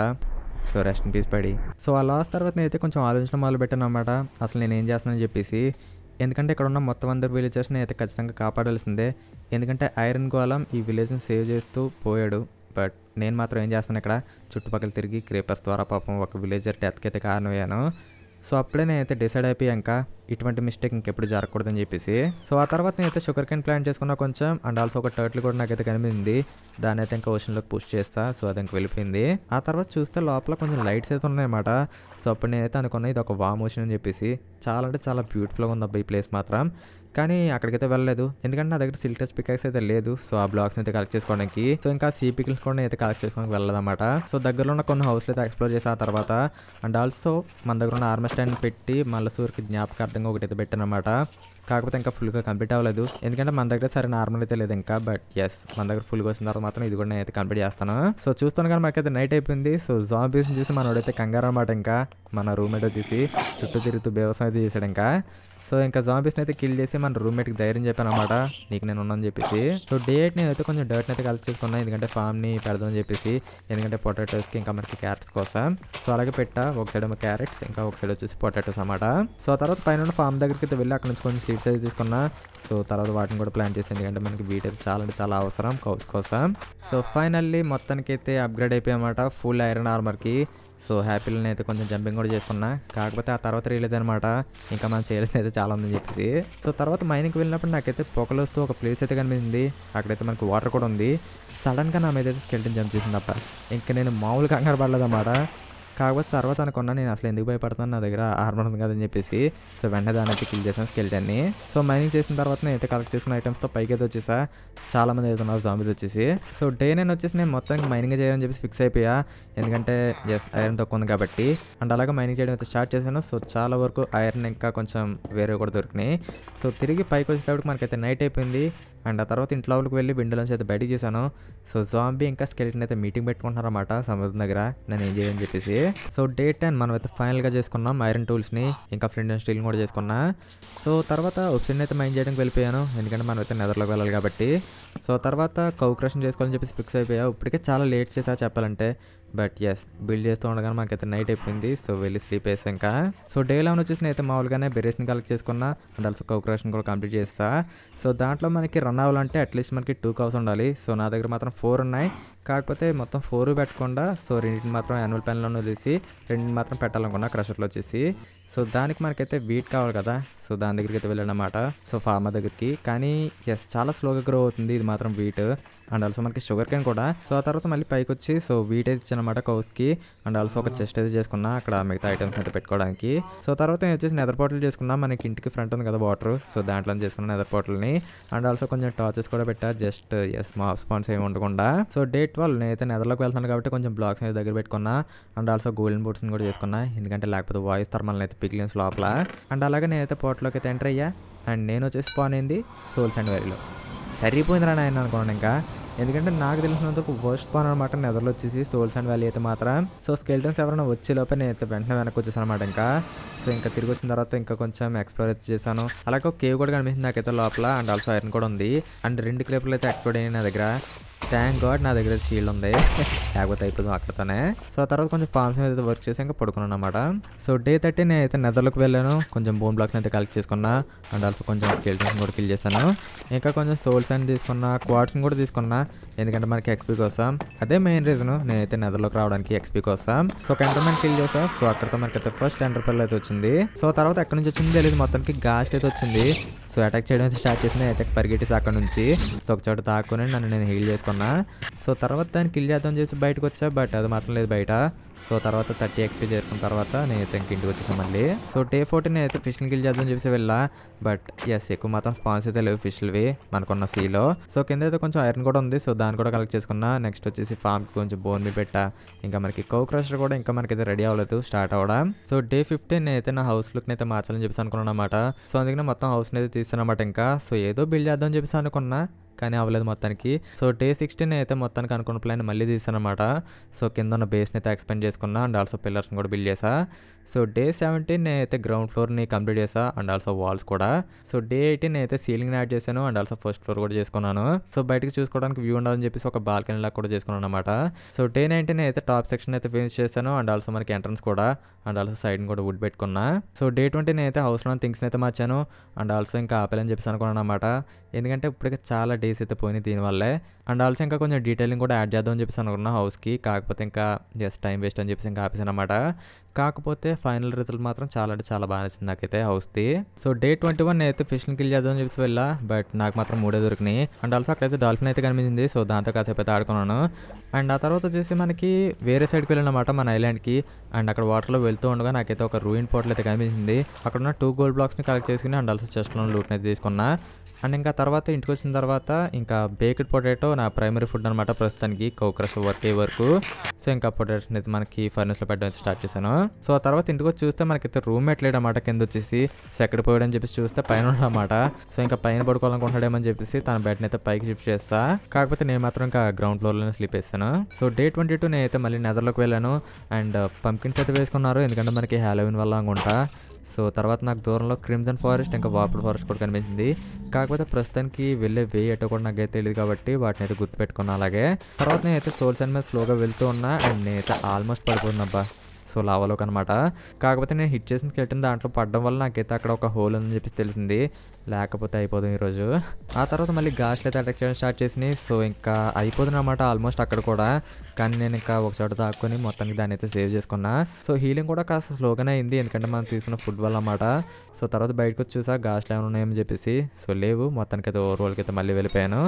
సో రెస్ట్ పీస్ పడి సో ఆ లాస్ట్ తర్వాత నేనైతే కొంచెం ఆలోచన మొదలు పెట్టాను అనమాట అసలు నేను ఏం చేస్తానని చెప్పేసి ఎందుకంటే ఇక్కడ ఉన్న మొత్తం అందరు విలేజెస్ని అయితే ఖచ్చితంగా కాపాడాల్సిందే ఎందుకంటే ఐరన్ గోళం ఈ విలేజ్ని సేవ్ చేస్తూ పోయాడు బట్ నేను మాత్రం ఏం చేస్తాను ఇక్కడ చుట్టుపక్కల తిరిగి క్రీపర్స్ ద్వారా పాపం ఒక విలేజర్ డెత్కి అయితే కారణమయ్యాను సో అప్పుడే నేనైతే డిసైడ్ అయిపోయాక ఇటువంటి మిస్టేక్ ఇంకెప్పుడు జరగకూడదని చెప్పేసి సో ఆ తర్వాత నేనైతే షుగర్ కెన్ ప్లాంట్ చేసుకున్నా కొంచెం అండ్ ఆల్సో ఒక టర్టిల్ కూడా నాకైతే కనిపించింది దాని అయితే ఇంకా ఓషన్లోకి పుష్ చేస్తా సో అది ఇంకా వెళ్ళిపోయింది ఆ తర్వాత చూస్తే లోపల కొంచెం లైట్స్ అయితే ఉన్నాయన్నమాట సో అప్పుడు నేనైతే అనుకున్నా ఇది ఒక వామ్ ఓషన్ అని చెప్పేసి చాలా అంటే చాలా బ్యూటిఫుల్గా ఉంది అబ్బాయి ఈ ప్లేస్ మాత్రం కానీ అక్కడికైతే వెళ్ళలేదు ఎందుకంటే నా దగ్గర సిల్టర్స్ పికాక్స్ అయితే లేదు సో ఆ బ్లాక్స్ అయితే కలెక్ట్ చేసుకోవడానికి సో ఇంకా సీ పిక్స్ కూడా అయితే కలెక్ట్ చేసుకోవడానికి వెళ్ళదన్నమాట సో దగ్గరలో ఉన్న కొన్ని హౌస్లు అయితే ఎక్స్ప్లోర్ చేసిన తర్వాత అండ్ ఆల్సో మన దగ్గర ఉన్న ఆర్మీ స్టాండ్ పెట్టి మళ్ళీ సూర్యకి జ్ఞాపకార్థంగా ఒకటి అయితే పెట్టానమాట కాకపోతే ఇంకా ఫుల్గా కంప్లీట్ అవ్వలేదు ఎందుకంటే మన దగ్గర సరే నార్మల్ అయితే లేదు ఇంకా బట్ ఎస్ మన దగ్గర ఫుల్గా వచ్చిన తర్వాత మాత్రం ఇది కూడా అయితే కంప్లీట్ చేస్తాను సో చూస్తాను కానీ మాకైతే నైట్ అయిపోయింది సో జాంబీస్ని చూసి మనోడైతే కంగారు అనమాట ఇంకా మన రూమ్మేట్ వచ్చేసి చుట్టూ తిరుగుతూ వ్యవసాయం అయితే చేశాడు ఇంకా సో ఇంకా జాంబీస్ని అయితే కిల్ చేసి మన రూమ్మేట్కి ధైర్యం చెప్పాను అనమాట నీకు నేను ఉన్నాను చెప్పేసి సో డేట్ నేను అయితే కొంచెం డర్ట్ని అయితే కలెక్ట్ చేసుకున్నాను ఎందుకంటే ఫామ్ని పెడదామని చెప్పేసి ఎందుకంటే పొటాటోస్కి ఇంకా మనకి క్యారెట్స్ కోసం సో అలాగే పెట్టా ఒక సైడ్ ఏమో క్యారెట్స్ ఇంకా ఒక సైడ్ వచ్చేసి పొటాటోస్ అనమాట సో తర్వాత పైన ఫామ్ దగ్గరికి అయితే వెళ్ళి అక్కడ నుంచి కొంచెం సీడ్స్ అయితే తీసుకున్నా సో తర్వాత వాటిని కూడా ప్లాన్ చేసి ఎందుకంటే మనకి అయితే చాలా అంటే చాలా అవసరం కౌస్ కోసం సో ఫైనల్లీ మొత్తానికి అయితే అప్గ్రేడ్ అయిపోయామాట ఫుల్ ఐరన్ ఆర్మర్కి సో హ్యాపీలని అయితే కొంచెం జంపింగ్ కూడా చేసుకున్నా కాకపోతే ఆ తర్వాత రీలేదు అనమాట ఇంకా మనం చేయాల్సింది అయితే చాలా ఉందని చెప్పేసి సో తర్వాత మైనింగ్కి వెళ్ళినప్పుడు నాకైతే వస్తూ ఒక ప్లేస్ అయితే కనిపించింది అక్కడైతే మనకి వాటర్ కూడా ఉంది సడన్గా నా మీద అయితే స్కెల్టన్ జంప్ చేసింది అప్ప ఇంకా నేను మామూలుగా కంగారు పడలేదన్నమాట కాకపోతే తర్వాత అనుకున్నా నేను అసలు ఎందుకు భయపడతాను నా దగ్గర ఆర్మర్ ఉంది కదని చెప్పేసి సో వెంటనే దాని అయితే కిల్ చేశాను స్కెల్టన్ని సో మైనింగ్ చేసిన తర్వాత నేను అయితే కలెక్ట్ చేసుకున్న ఐటమ్స్తో పైకి అయితే వచ్చేసా చాలా మంది అయితే ఉన్నారు జాంబీస్ వచ్చేసి సో డే నేను వచ్చేసి నేను మొత్తం మైనింగ్ చేయాలని చెప్పేసి ఫిక్స్ అయిపోయా ఎందుకంటే ఎస్ ఐరన్ తక్కువ ఉంది కాబట్టి అండ్ అలాగే మైనింగ్ చేయడం అయితే స్టార్ట్ చేశాను సో చాలా వరకు ఐరన్ ఇంకా కొంచెం వేరే కూడా దొరికినాయి సో తిరిగి పైకి వచ్చేటప్పుడు మనకైతే నైట్ అయిపోయింది అండ్ ఆ తర్వాత ఇంట్లో వాళ్ళకి వెళ్ళి విండోలోంచి అయితే బయట చేశాను సో జాంబీ ఇంకా స్కెలిటన్ అయితే మీటింగ్ పెట్టుకుంటున్నారన్నమాట సముద్రం దగ్గర నేను ఏం చేయని చెప్పేసి సో డే టెన్ మనం అయితే ఫైనల్గా చేసుకున్నాం ఐరన్ టూల్స్ని ఇంకా ఫ్రెండ్ అండ్ స్టీల్ కూడా చేసుకున్నా సో తర్వాత ఒప్షన్ అయితే మైన్ చేయడానికి వెళ్ళిపోయాను ఎందుకంటే మనం అయితే నెదర్లోకి వెళ్ళాలి కాబట్టి సో తర్వాత కౌ క్రషన్ చేసుకోవాలని చెప్పేసి ఫిక్స్ అయిపోయా ఇప్పటికే చాలా లేట్ చేసా చెప్పాలంటే బట్ ఎస్ బిల్డ్ చేస్తూ ఉండగానే మనకైతే నైట్ అయిపోయింది సో వెళ్ళి స్లీప్ వేసాక సో డే లెవెన్ వచ్చేసి అయితే మామూలుగానే బెరేస్ని కలెక్ట్ చేసుకున్న అండ్ ఆల్సో కౌక్రేషన్ కూడా కంప్లీట్ చేస్తా సో దాంట్లో మనకి రన్ అవ్వాలంటే అట్లీస్ట్ మనకి టూ కవర్స్ ఉండాలి సో నా దగ్గర మాత్రం ఫోర్ ఉన్నాయి కాకపోతే మొత్తం ఫోర్ పెట్టకుండా సో రెండింటిని మాత్రం యాన్యువల్ పెన్లో తీసి రెండింటిని మాత్రం పెట్టాలనుకున్నా క్రషర్లో వచ్చేసి సో దానికి మనకైతే వీట్ కావాలి కదా సో దాని దగ్గరికి అయితే వెళ్ళానమాట సో ఫార్మర్ దగ్గరికి కానీ ఎస్ చాలా స్లోగా గ్రో అవుతుంది ఇది మాత్రం వీట్ అండ్ ఆల్సో మనకి షుగర్ కేన్ కూడా సో ఆ తర్వాత మళ్ళీ పైకి వచ్చి సో వీట్ అయితే ఇచ్చానమాట కౌస్కి అండ్ ఆల్సో ఒక చెస్ట్ అయితే చేసుకున్నా అక్కడ మిగతా ఐటమ్స్ అయితే పెట్టుకోవడానికి సో తర్వాత నేను వచ్చేసి నెదర్ బాటిల్ చేసుకున్నా మనకి ఇంటికి ఫ్రంట్ ఉంది కదా వాటర్ సో దాంట్లో చేసుకున్న నెదర్ బాటిల్ని అండ్ ఆల్సో కొంచెం టార్చెస్ కూడా పెట్టా జస్ట్ ఎస్ మా స్పాన్స్ ఏమి ఉండకుండా సో డే ట్వెల్వ్ నేనైతే నెదర్లోకి వెళ్తాను కాబట్టి కొంచెం బ్లాక్స్ అయితే దగ్గర పెట్టుకున్నా అండ్ ఆల్సో గోల్డెన్ బోట్స్ని కూడా చేసుకున్నా ఎందుకంటే లేకపోతే వాయిస్ థర్మల్ని అయితే పిగిలిన్స్ లోపల అండ్ అలాగే నేనైతే పోర్ట్లోకి అయితే ఎంటర్ అయ్యా అండ్ నేను వచ్చేసి స్పాన్ అయింది సోల్స్ అండ్ వెరీలో సరిపోయిందిరా నాయన అనుకున్నాను ఇంకా ఎందుకంటే నాకు తెలిసినంత వర్స్ట్ పాన్ అనమాట నెదర్లో వచ్చేసి సోల్స్ అండ్ వ్యాలీ అయితే మాత్రం సో స్కెల్టన్స్ ఎవరైనా వచ్చే లోపే నేను అయితే వెంటనే వెనక్కి వచ్చేసాను అనమాట ఇంకా సో ఇంకా తిరిగి వచ్చిన తర్వాత ఇంకా కొంచెం ఎక్స్ప్లోర్ చేశాను అలాగే ఒక కేవ్ కూడా కనిపిస్తుంది నాకైతే లోపల అండ్ ఆల్సో ఐరన్ కూడా ఉంది అండ్ రెండు క్లేపులు అయితే ఎక్స్ప్లోర్ అయ్యాయి నా దగ్గర థ్యాంక్ గాడ్ నా దగ్గర షీల్డ్ ఉంది లేకపోతే అయిపోతుంది అక్కడతోనే సో తర్వాత కొంచెం ఫార్మ్స్ మీద వర్క్ చేసి ఇంకా పడుకున్నాను అనమాట సో డే థర్టీ నేను అయితే నెదర్లకు వెళ్ళాను కొంచెం బోన్ బ్లాక్ని అయితే కలెక్ట్ చేసుకున్నా అండ్ ఆల్సో కొంచెం స్కెల్టన్స్ కూడా ఫిల్ చేశాను ఇంకా కొంచెం సోల్స్ అని తీసుకున్నా క్వాడ్స్ని కూడా తీసుకున్నా ఎందుకంటే మనకి ఎక్స్పీ కోసం అదే మెయిన్ రీజన్ నేనైతే నెదర్లోకి రావడానికి ఎక్స్పీ కోసం సో ఒక ఎంటర్మెన్ కిల్ చేసా సో అక్కడతో మనకైతే ఫస్ట్ ఎంటర్ పిల్లలు అయితే వచ్చింది సో తర్వాత ఎక్కడి నుంచి వచ్చింది తెలియదు మొత్తానికి గాస్ట్ అయితే వచ్చింది సో అటాక్ చేయడం అయితే స్టార్ట్ చేసింది అయితే పరిగెట్టేసి అక్కడ నుంచి సో ఒక చోట తాకుని నన్ను నేను హీల్ చేసుకున్నా సో తర్వాత దాన్ని కిల్ చేద్దాం చేసి బయటకు వచ్చా బట్ అది మాత్రం లేదు బయట సో తర్వాత థర్టీ ఎక్స్పీ చేరుకున్న తర్వాత నేనైతే ఇంక ఇంటికి వచ్చేసాం మళ్ళీ సో డే ఫోర్టీన్ అయితే ఫిష్ని గిల్ చేద్దామని చెప్పేసి వెళ్ళా బట్ ఎస్ ఎక్కువ మాత్రం స్పాన్స్ అయితే లేవు ఫిష్లవి మనకున్న సీలో సో కింద అయితే కొంచెం ఐరన్ కూడా ఉంది సో దాన్ని కూడా కలెక్ట్ చేసుకున్నా నెక్స్ట్ వచ్చేసి ఫామ్కి కొంచెం బోన్ మీ పెట్టా ఇంకా మనకి కౌ క్రషర్ కూడా ఇంకా మనకైతే రెడీ అవ్వలేదు స్టార్ట్ అవడం సో డే ఫిఫ్టీన్ నేనైతే నా హౌస్ లుక్ని అయితే మార్చాలని చెప్పేసి అనుకున్నాను అనమాట సో అందుకనే మొత్తం హౌస్ని అయితే తీస్తాను అనమాట ఇంకా సో ఏదో బిల్డ్ చేద్దామని చెప్పేసి అనుకున్నా కానీ అవ్వలేదు మొత్తానికి సో డే సిక్స్టీన్ అయితే మొత్తానికి అనుకున్న ప్లాన్ మళ్ళీ తీసాను అనమాట సో కింద ఉన్న బేస్ని అయితే ఎక్స్పెండ్ చేసుకున్నా అండ్ ఆల్సో పిల్లర్స్ని కూడా బిల్డ్ చేసా సో డే సెవెంటీన్ నేనైతే గ్రౌండ్ ఫ్లోర్ని కంప్లీట్ చేసాను అండ్ ఆల్సో వాల్స్ కూడా సో డే ఎయిటీన్ నేనైతే సీలింగ్ యాడ్ చేశాను అండ్ ఆల్సో ఫస్ట్ ఫ్లోర్ కూడా చేసుకున్నాను సో బయటకు చూసుకోవడానికి వ్యూ ఉండాలని చెప్పేసి ఒక బాల్కనీ లాగా కూడా చేసుకున్నాను అనమాట సో డే నైన్టీన్ అయితే టాప్ సెక్షన్ అయితే ఫినిష్ చేశాను అండ్ ఆల్సో మనకి ఎంట్రన్స్ కూడా అండ్ ఆల్సో సైడ్ని కూడా వుడ్ పెట్టుకున్నా సో డే ట్వంటీ నేనైతే హౌస్లో థింగ్స్ని అయితే మార్చాను అండ్ ఆల్సో ఇంకా ఆపేలని చెప్పేసి అనుకున్నాను అనమాట ఎందుకంటే ఇప్పటికే చాలా డేస్ అయితే పోయినాయి దీనివల్లే అండ్ ఆల్సో ఇంకా కొంచెం డీటెయిలింగ్ కూడా యాడ్ చేద్దామని చెప్పేసి అనుకున్నాను హౌస్కి కాకపోతే ఇంకా జస్ట్ టైం వేస్ట్ అని చెప్పేసి ఇంకా ఆపేసాను అనమాట కాకపోతే ఫైనల్ రిజల్ట్ మాత్రం చాలా అంటే చాలా బాగా నచ్చింది నాకైతే హౌస్ది సో డే ట్వంటీ వన్ అయితే ఫిష్ని కిల్ చేద్దామని చెప్పి వెళ్ళా బట్ నాకు మాత్రం మూడే దొరికినాయి అండ్ ఆల్సో అక్కడైతే డాల్ఫిన్ అయితే కనిపించింది సో దాంతో కాసేపు అయితే ఆడుకున్నాను అండ్ ఆ తర్వాత వచ్చేసి మనకి వేరే సైడ్కి వెళ్ళినమాట మన ఐలాండ్కి అండ్ అక్కడ వాటర్లో వెళ్తూ ఉండగా నాకైతే ఒక రూయిన్ పోర్టల్ అయితే కనిపించింది అక్కడ ఉన్న టూ గోల్డ్ బ్లాక్స్ని కలెక్ట్ చేసుకుని అండ్ అల్సర్ చెస్ట్లో లూట్ని అయితే తీసుకున్నా అండ్ ఇంకా తర్వాత ఇంటికి వచ్చిన తర్వాత ఇంకా బేక్డ్ పొటాటో నా ప్రైమరీ ఫుడ్ అనమాట ప్రస్తుతానికి కోక్రష్ వర్క్ అయ్యే వరకు సో ఇంకా పొటాటోని అయితే మనకి ఫర్నిస్లో పెట్టడం స్టార్ట్ చేశాను సో ఆ తర్వాత ఇంటికి వచ్చి చూస్తే మనకైతే రూమ్మేట్ లేడనమాట కింద వచ్చేసి సో ఎక్కడ పోయాడని చెప్పేసి చూస్తే పైన ఉన్నాడనమాట సో ఇంకా పైన పడుకోవాలనుకుంటాడేమని చెప్పేసి తన బెడ్ని అయితే పైకి షిఫ్ట్ చేస్తా కాకపోతే నేను మాత్రం ఇంకా గ్రౌండ్ ఫ్లోర్లోనే స్లీప్ వేస్తాను చేశాను సో డే ట్వంటీ టూ నేనైతే మళ్ళీ నెదర్లోకి వెళ్ళాను అండ్ పంకిన్స్ uh, అయితే వేసుకున్నారు ఎందుకంటే మనకి హ్యాలోవిన్ వల్ల అనుకుంటా సో తర్వాత నాకు దూరంలో క్రిమ్జన్ ఫారెస్ట్ ఇంకా వాపుడు ఫారెస్ట్ కూడా కనిపించింది కాకపోతే ప్రస్తుతానికి వెళ్ళే వే ఎటో కూడా నాకైతే తెలియదు కాబట్టి వాటిని అయితే గుర్తుపెట్టుకున్నా అలాగే తర్వాత నేనైతే సోల్స్ అండ్ మీద స్లోగా వెళ్తూ ఉన్నా అండ్ నేనైతే ఆల్మోస్ట్ పడిపోతుందబ్బా సో లావాలోకి అనమాట కాకపోతే నేను హిట్ చేసిన స్కెల్టన్ దాంట్లో పడడం వల్ల నాకైతే అక్కడ ఒక హోల్ ఉందని చెప్పేసి తెలిసింది లేకపోతే అయిపోతుంది ఈరోజు ఆ తర్వాత మళ్ళీ గాష్లు అయితే అటాక్ చేయడం స్టార్ట్ చేసినాయి సో ఇంకా అయిపోతుంది అనమాట ఆల్మోస్ట్ అక్కడ కూడా కానీ నేను ఇంకా ఒక చోట దాక్కుని మొత్తానికి దాన్ని అయితే సేవ్ చేసుకున్నా సో హీలింగ్ కూడా కాస్త స్లోగానే అయింది ఎందుకంటే మనం తీసుకున్న ఫుడ్ వల్ల అనమాట సో తర్వాత బయటకు వచ్చి చూసా గాస్ట్లు ఏమైనా ఉన్నాయని చెప్పేసి సో లేవు మొత్తానికి అయితే ఓవర్ వాళ్ళకి అయితే మళ్ళీ వెళ్ళిపోయాను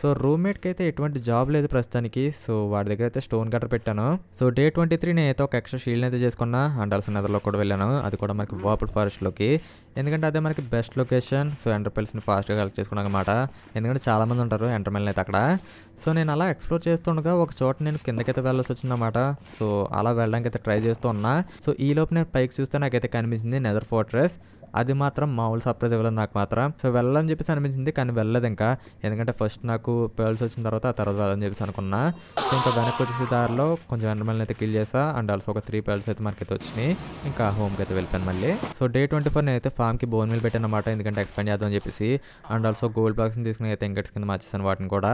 సో రూమ్మేట్కి అయితే ఎటువంటి జాబ్ లేదు ప్రస్తుతానికి సో వాడి దగ్గర అయితే స్టోన్ కట్టర్ పెట్టాను సో డే ట్వంటీ త్రీ నేను అయితే ఒక ఎక్స్ట్రా షీల్డ్ అయితే చేసుకున్నా అండర్స్ నెదర్లో కూడా వెళ్ళాను అది కూడా మనకి వాపుల్ ఫారెస్ట్లోకి ఎందుకంటే అదే మనకి బెస్ట్ లొకేషన్ సో ఎంటర్పెల్స్ని ఫాస్ట్గా కలెక్ట్ చేసుకున్నాం అనమాట ఎందుకంటే చాలామంది ఉంటారు ఎంటర్మెల్ని అయితే అక్కడ సో నేను అలా ఎక్స్ప్లోర్ చేస్తుండగా ఒక చోట నేను కిందకైతే వెళ్ళాల్సి వచ్చింది అనమాట సో అలా వెళ్ళడానికి అయితే ట్రై చేస్తూ ఉన్నా సో ఈ లోపు నేను పైకి చూస్తే నాకైతే కనిపించింది నెదర్ ఫోర్ట్రెస్ అది మాత్రం మామూలు సర్ప్రైజ్ ఇవ్వలేదు నాకు మాత్రం సో వెళ్ళాలని చెప్పేసి అనిపించింది కానీ వెళ్ళలేదు ఇంకా ఎందుకంటే ఫస్ట్ నాకు పేర్ల్స్ వచ్చిన తర్వాత ఆ తర్వాత వెళ్ళని చెప్పేసి అనుకున్నా సో ఇంకా వెనక్కి వచ్చేసి దారిలో కొంచెం ఎండమల్ని అయితే కిల్ చేసా అండ్ ఆల్సో ఒక త్రీ పేర్ల్స్ అయితే మనకైతే వచ్చినాయి ఇంకా హోమ్కి అయితే వెళ్ళిపోయాను మళ్ళీ సో డే ట్వంటీ ఫోర్ నేనైతే ఫామ్కి బోన్ మీల్ పెట్టాను అనమాట ఎందుకంటే ఎక్స్పెండ్ చేద్దామని చెప్పేసి అండ్ ఆల్సో గోల్డ్ బాక్స్ని తీసుకుని అయితే ఇంకట్స్ కింద మార్చేసాను వాటిని కూడా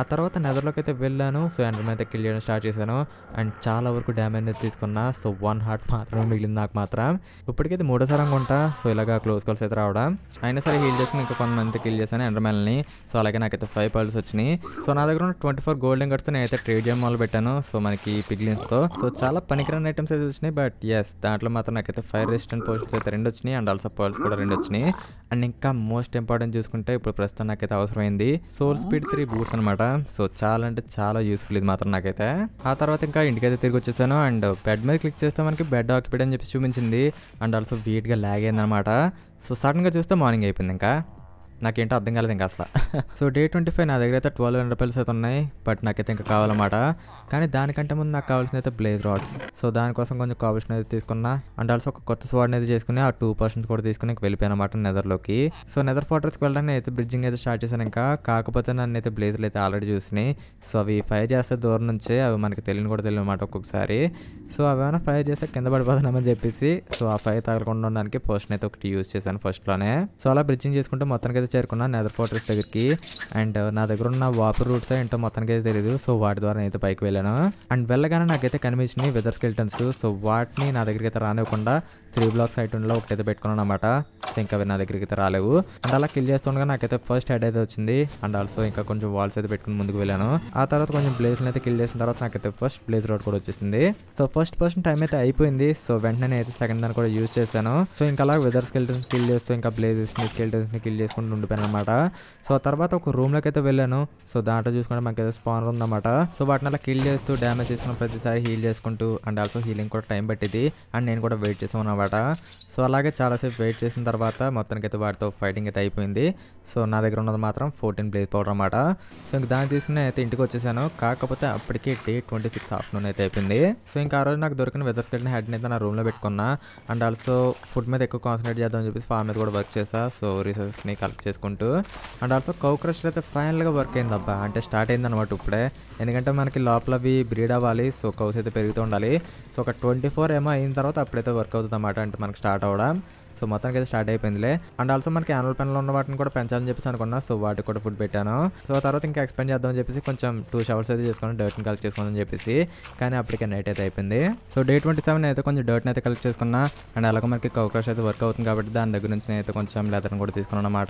ఆ తర్వాత నెదర్లోకి అయితే వెళ్ళాను సో ఎండర్మెన్ అయితే కిల్ చేయడం స్టార్ట్ చేశాను అండ్ చాలా వరకు డ్యామేజ్ అయితే తీసుకున్నా సో వన్ హార్ట్ మాత్రమే మిగిలింది నాకు మాత్రం ఇప్పటికైతే మూడోసారి అనుకుంటా సో ఇలాగ క్లోజ్ కాల్స్ అయితే రావడం అయినా సరే హీల్ చేసి ఇంకా కొంతమంది కిల్ చేశాను ఎండర్మెల్ని సో అలాగే నాకైతే ఫైవ్ పర్ల్స్ వచ్చినాయి సో నా దగ్గర ఉన్న ట్వంటీ ఫోర్ గోల్డెన్ గట్స్ నేనైతే ట్రేడ్ చేయడం మొదలు పెట్టాను సో మనకి పిగ్లిన్స్తో సో చాలా పనికిరాని ఐటమ్స్ అయితే వచ్చినాయి బట్ ఎస్ దాంట్లో మాత్రం నాకైతే ఫైర్ రెసిస్టెంట్ పోషన్స్ అయితే రెండు వచ్చినాయి అండ్ ఆల్సో పర్ల్స్ కూడా రెండు వచ్చినాయి అండ్ ఇంకా మోస్ట్ ఇంపార్టెంట్ చూసుకుంటే ఇప్పుడు ప్రస్తుతం నాకైతే అవసరమైంది సోల్ స్పీడ్ త్రీ బూట్స్ అనమాట సో చాలా అంటే చాలా యూస్ఫుల్ ఇది మాత్రం నాకైతే ఆ తర్వాత ఇంకా ఇంటికైతే తిరిగి వచ్చేసాను అండ్ బెడ్ మీద క్లిక్ చేస్తే మనకి బెడ్ ఆక్యుపైడ్ అని చెప్పి చూపించింది అండ్ ఆల్సో వీట్గా ల్యాగ్ అయింది అనమాట సో సడన్గా చూస్తే మార్నింగ్ అయిపోయింది ఇంకా నాకేంటో అర్థం కాలేదు ఇంకా అసలు సో డే ట్వంటీ ఫైవ్ నా దగ్గర అయితే ట్వెల్వ్ హండ్రెడ్ రూపాయలు అయితే ఉన్నాయి బట్ నాకైతే ఇంకా కావాలన్నమాట కానీ దానికంటే ముందు నాకు కావాల్సిన అయితే బ్లేజ్ రాడ్స్ సో దానికోసం కొంచెం కావాల్సిన అయితే తీసుకున్నా అండ్ ఆల్సో ఒక కొత్త స్వాడ్ని అయితే చేసుకుని ఆ టూ పర్సెంట్ కూడా తీసుకుని వెళ్ళిపోయాను అనమాట నెదర్లోకి సో నెదర్ ఫోటోస్కి వెళ్ళడానికి అయితే బ్రిడ్జింగ్ అయితే స్టార్ట్ చేశాను ఇంకా కాకపోతే నన్ను అయితే బ్లేజర్లు అయితే ఆల్రెడీ చూసినాయి సో అవి ఫైర్ చేస్తే దూరం నుంచే అవి మనకి తెలియని కూడా తెలియదు అనమాట ఒక్కొక్కసారి సో అవి ఏమైనా ఫైర్ చేస్తే కింద పడిపోతున్నామని చెప్పేసి సో ఆ ఫైర్ తగలకుండా ఉండడానికి పోస్ట్ అయితే ఒకటి యూస్ చేశాను ఫస్ట్లోనే సో అలా బ్రిడ్జింగ్ చేసుకుంటే మొత్తానికి చేరుకున్నాను నెదర్ ఫోర్ట్రెస్ దగ్గరికి అండ్ uh, నా దగ్గర ఉన్న వాపర్ రూట్స్ ఏంటో మొత్తానికి అయితే తెలియదు సో వాటి ద్వారా అయితే పైకి వెళ్ళాను అండ్ వెళ్ళగానే నాకైతే కనిపించినాయి వెదర్ స్కెల్టన్స్ సో వాటిని నా దగ్గరికి అయితే రానివ్వకుండా త్రీ బ్లాక్స్ ఐటెంలో ఒకటి అయితే పెట్టుకున్నాను అనమాట సో ఇంకా నా దగ్గరికి అయితే రాలేవు అండ్ అలా కిల్ చేస్తుండగా నాకైతే ఫస్ట్ హెడ్ అయితే వచ్చింది అండ్ ఆల్సో ఇంకా కొంచెం వాల్స్ అయితే పెట్టుకుని ముందుకు వెళ్ళాను ఆ తర్వాత కొంచెం ప్లేస్ అయితే కిల్ చేసిన తర్వాత నాకైతే ఫస్ట్ ప్లేస్ రోడ్ కూడా వచ్చేసింది సో ఫస్ట్ పర్సన్ టైం అయితే అయిపోయింది సో వెంటనే అయితే సెకండ్ దాన్ని కూడా యూజ్ చేశాను సో ఇంకా అలా వెదర్ స్కెల్టన్స్ కిల్ చేస్తూ ఇంకా ప్లేజెస్ని ని కిల్ చేసుకుంటూ ఉండిపోయాను అనమాట సో తర్వాత ఒక రూమ్ లోకి అయితే వెళ్ళాను సో దాంట్లో చూసుకుంటే మాకైతే స్పానర్ ఉందన్నమాట సో వాటిని అలా కిల్ చేస్తూ డ్యామేజ్ చేసుకున్న ప్రతిసారి హీల్ చేసుకుంటూ అండ్ ఆల్సో హీలింగ్ కూడా టైం పట్టింది అండ్ నేను కూడా వెయిట్ చేసాను అనమాట సో అలాగే చాలాసేపు వెయిట్ చేసిన తర్వాత మొత్తానికి అయితే వాటితో ఫైటింగ్ అయితే అయిపోయింది సో నా దగ్గర ఉన్నది మాత్రం ఫోర్టీన్ ప్లేస్ పౌడర్ అనమాట సో ఇంక దాన్ని తీసుకుని అయితే ఇంటికి వచ్చేసాను కాకపోతే అప్పటికే డే ట్వంటీ సిక్స్ ఆఫ్టర్నూన్ అయితే అయిపోయింది సో ఇంకా ఆ రోజు నాకు దొరికిన వెదర్ స్కెట్ని హెడ్ని అయితే నా రూమ్లో పెట్టుకున్నా అండ్ ఆల్సో ఫుడ్ మీద ఎక్కువ కాన్సన్ట్రేట్ చేద్దామని చెప్పేసి ఫామ్ మీద కూడా వర్క్ చేసా సో రీసోర్సెస్ని కలెక్ట్ చేసుకుంటూ అండ్ ఆల్సో కౌ క్రష్లో అయితే ఫైనల్గా వర్క్ అయింది అబ్బా అంటే స్టార్ట్ అయింది అనమాట ఇప్పుడే ఎందుకంటే మనకి లోపల అవి బ్రీడ్ అవ్వాలి సో కౌస్ అయితే పెరుగుతూ ఉండాలి సో ఒక ట్వంటీ ఫోర్ ఏమో అయిన తర్వాత అప్పుడైతే వర్క్ అవుతుంది అనమాట అంటే మనకు స్టార్ట్ అవ్వడం సో మొత్తానికి అయితే స్టార్ట్ అయిపోయిందిలే అండ్ ఆల్సో మనకి యాన్యువల్ పెన్లు ఉన్న వాటిని కూడా పెంచాలని చెప్పేసి అనుకున్నా సో వాటికి కూడా ఫుడ్ పెట్టాను సో తర్వాత ఇంకా ఎక్స్పెండ్ చేద్దామని చెప్పేసి కొంచెం టూ షవర్స్ అయితే చేసుకున్నాను డర్ట్ని కలెక్ట్ చేసుకుందాం చెప్పేసి కానీ అప్పటికే నైట్ అయితే అయిపోయింది సో డే ట్వంటీ సెవెన్ అయితే కొంచెం డర్ట్ని అయితే కలెక్ట్ చేసుకున్నా అండ్ అలాగే మనకి కౌక్రాష్ అయితే వర్క్ అవుతుంది కాబట్టి దాని దగ్గర నుంచి అయితే కొంచెం లెదర్ని కూడా తీసుకున్నాను అనమాట